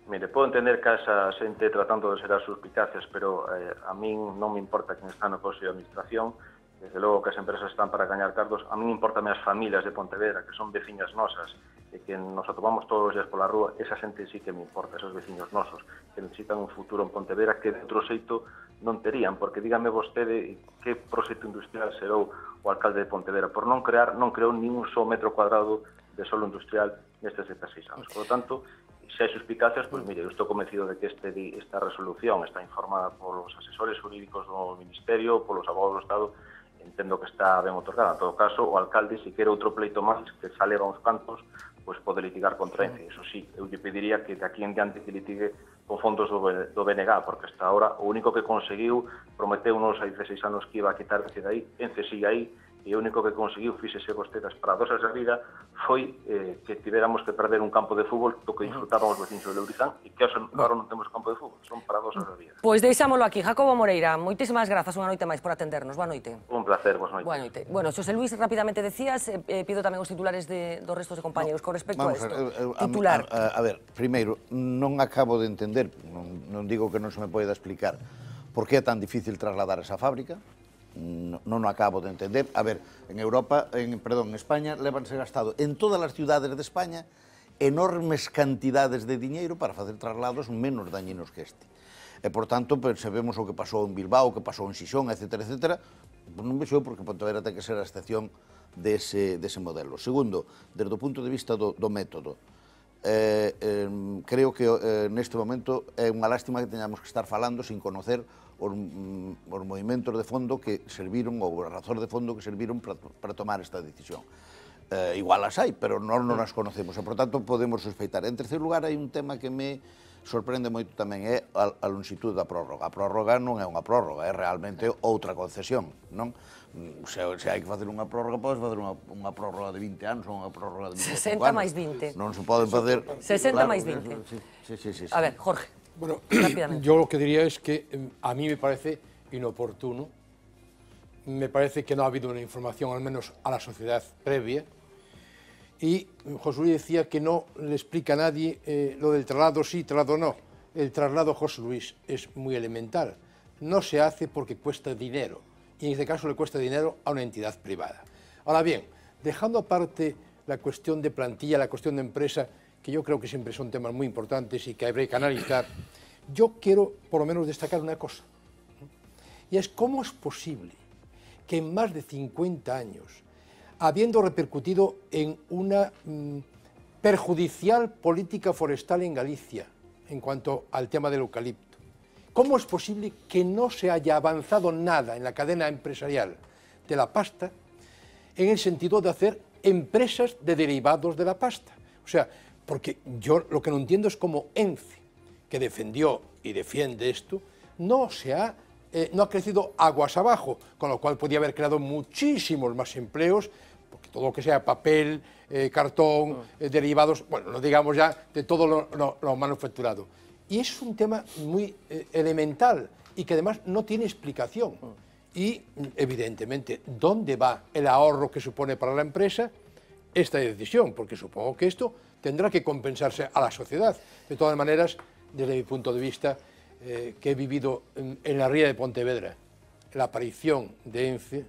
Mire, podo entender que esa xente tratando de ser as suspicaces, pero eh, a min non me importa quen está no Consello de Administración, desde logo que as empresas están para gañar cardos, a min importan as familias de Pontevedra, que son veciñas nosas, e que nos atopamos todos os días pola rúa, esa xente sí que me importa, esos veciños nosos, que necesitan un futuro en Pontevedra que de outro xeito non terían, porque dígame vostede que proxecto industrial serou o alcalde de Pontevedra, por non crear, non creou nin un só metro cuadrado de solo industrial nestes 76 anos. Por lo tanto, se hai suspicacias, pois mire, eu estou convencido de que este, esta resolución está informada polos asesores jurídicos do Ministerio, polos abogados do Estado, entendo que está ben otorgada. En todo caso, o alcalde, se quere outro pleito máis que sale a uns cantos, pois pode litigar contra ENCE. Eso sí, eu lle pediría que de aquí en diante que litigue con fondos do, do BNG, porque hasta ahora o único que conseguiu prometeu unos 16 anos que iba a quitar de aí, ENCE sigue aí, e o único que conseguiu, fíxese vostede as paradosas da vida, foi eh, que tiveramos que perder un campo de fútbol do que os vecinos de Leurizán e que agora non temos campo de fútbol, son paradosas da vida. Pois deixámolo aquí. Jacobo Moreira, moitísimas grazas unha noite máis por atendernos. Boa noite. Un placer, boa noite. Boa noite. Bueno, Xosé Luis, rapidamente decías, eh, eh pido tamén os titulares de, dos restos de compañeros no, con respecto a isto. Titular. A, a, a ver, primeiro, non acabo de entender, non, non digo que non se me poida explicar, por que é tan difícil trasladar esa fábrica, no, non o acabo de entender. A ver, en Europa, en, perdón, en España, levanse gastado en todas as ciudades de España enormes cantidades de diñeiro para facer traslados menos dañinos que este. E, por tanto, pues, sabemos o que pasou en Bilbao, o que pasou en Xixón, etc. etc. Pues, non vexo porque Pontevedra ten que ser a excepción dese, dese modelo. Segundo, desde o punto de vista do, do método, eh, eh, creo que eh, neste momento é unha lástima que teñamos que estar falando sin conocer os, por mm, os movimentos de fondo que serviron, ou as razóns de fondo que serviron para, para tomar esta decisión. Eh, igual as hai, pero non, non as conocemos, e, por tanto, podemos sospeitar. En terceiro lugar, hai un tema que me sorprende moito tamén é a, a longitud da prórroga. A prórroga non é unha prórroga, é realmente outra concesión, non? Mm, se, se hai que facer unha prórroga, podes facer unha, unha prórroga de 20 anos ou unha prórroga de 25 60 anos. máis 20. Non se poden facer... 60 claro, máis 20. Sí, sí, sí, sí. A ver, Jorge. Bueno, yo lo que diría es que em, a mí me parece inoportuno, me parece que no ha habido una información, al menos a la sociedad previa, y José Luis decía que no le explica a nadie eh, lo del traslado sí, traslado no. El traslado, José Luis, es muy elemental. No se hace porque cuesta dinero, y en este caso le cuesta dinero a una entidad privada. Ahora bien, dejando aparte la cuestión de plantilla, la cuestión de empresa, yo creo que siempre son temas muy importantes y que habrá que analizar, yo quiero por lo menos destacar una cosa, y es cómo es posible que en más de 50 años, habiendo repercutido en una mm, perjudicial política forestal en Galicia en cuanto al tema del eucalipto, ¿cómo es posible que no se haya avanzado nada en la cadena empresarial de la pasta en el sentido de hacer empresas de derivados de la pasta? O sea, porque yo lo que no entiendo es cómo ENFI, que defendió y defiende esto, no se ha, eh, no ha crecido aguas abajo, con lo cual podía haber creado muchísimos más empleos, porque todo lo que sea papel, eh, cartón, ah. eh, derivados, bueno, no digamos ya de todo lo manufacturado. Y es un tema muy elemental y que además no tiene explicación. Ah. Y, evidentemente, ¿dónde va el ahorro que supone para la empresa esta decisión? Porque supongo que esto tendrá que compensarse a la sociedad. De todas maneras, desde mi punto de vista, eh, que he vivido en, la ría de Pontevedra, la aparición de ENCE ¿eh?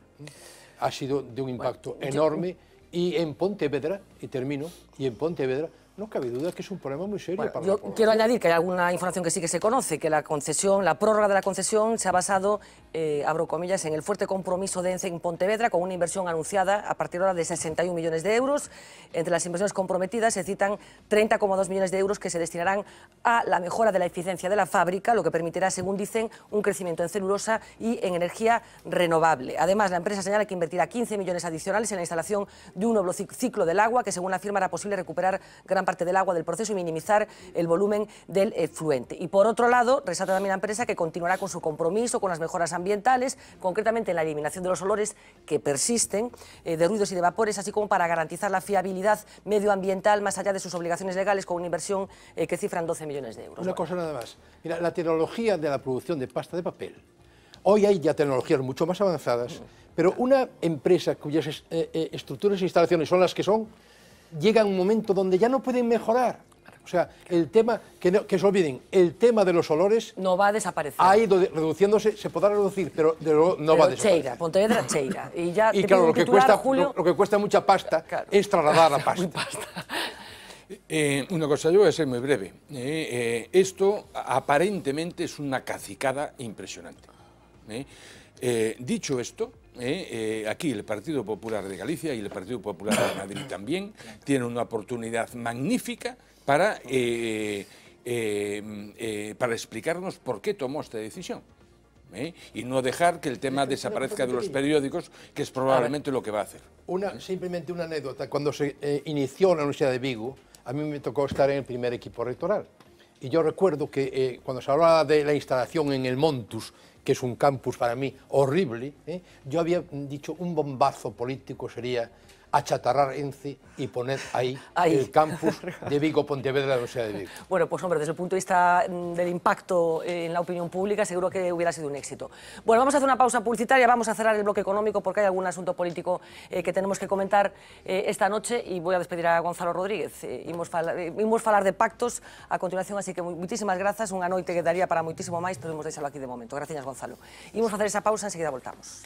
ha sido de un impacto enorme y en Pontevedra, y termino, y en Pontevedra no cabe duda que es un problema muy serio Yo quiero añadir que hay alguna información que sí que se conoce, que la concesión, la prórroga de la concesión se ha basado, eh, abro comillas, en el fuerte compromiso de ENCE en Pontevedra con una inversión anunciada a partir de ahora de 61 millones de euros. Entre las inversiones comprometidas se citan 30,2 millones de euros que se destinarán a la mejora de la eficiencia de la fábrica, lo que permitirá, según dicen, un crecimiento en celulosa y en energía renovable. Además, la empresa señala que invertirá 15 millones adicionales en la instalación de un nuevo ciclo del agua, que según la firma era posible recuperar gran parte parte del agua del proceso y minimizar el volumen del fluente. Y por otro lado, resalta también la empresa que continuará con su compromiso con las mejoras ambientales, concretamente en la eliminación de los olores que persisten, eh, de ruidos y de vapores, así como para garantizar la fiabilidad medioambiental más allá de sus obligaciones legales con una inversión eh, que cifran 12 millones de euros. Una cosa nada más. Mira, la tecnología de la producción de pasta de papel. Hoy hay ya tecnologías mucho más avanzadas, mm. pero una empresa cuyas eh, estructuras e instalaciones son las que son, llega un momento donde ya no pueden mejorar. O sea, el tema, que, se olviden, el tema de los olores... No va a desaparecer. Ha ido reduciéndose, se podrá reducir, pero no va a desaparecer. Cheira, Pontevedra cheira. Y, ya y claro, lo que, cuesta, mucha pasta es trasladar la pasta. Eh, una cosa, yo voy a ser muy breve. Eh, eh, esto aparentemente es una cacicada impresionante. dicho esto, ¿eh? Eh, aquí el Partido Popular de Galicia y el Partido Popular de Madrid también tienen una oportunidad magnífica para, eh, para explicarnos por qué tomó esta decisión. Y no dejar que el tema desaparezca de los periódicos, que es probablemente lo que va a hacer. Una, simplemente una anécdota. Cuando se inició la Universidad de Vigo, a mí me tocó estar en el primer equipo rectoral. Y yo recuerdo que cuando se hablaba de la instalación en el Montus, que es un campus para mí horrible, ¿eh? yo había dicho un bombazo político sería a chatarrar enci y poner ahí, el campus de Vigo Pontevedra de la Universidad de Vigo. Bueno, pues hombre, desde el punto de vista mm, del impacto en la opinión pública, seguro que hubiera sido un éxito. Bueno, vamos a hacer una pausa publicitaria, vamos a cerrar el bloque económico porque hay algún asunto político eh, que tenemos que comentar eh, esta noche y voy a despedir a Gonzalo Rodríguez. Imos a hablar de pactos a continuación, así que muchísimas gracias, un anoite que daría para muchísimo más, podemos dejarlo aquí de momento. Gracias, Gonzalo. a hacer esa pausa, enseguida voltamos.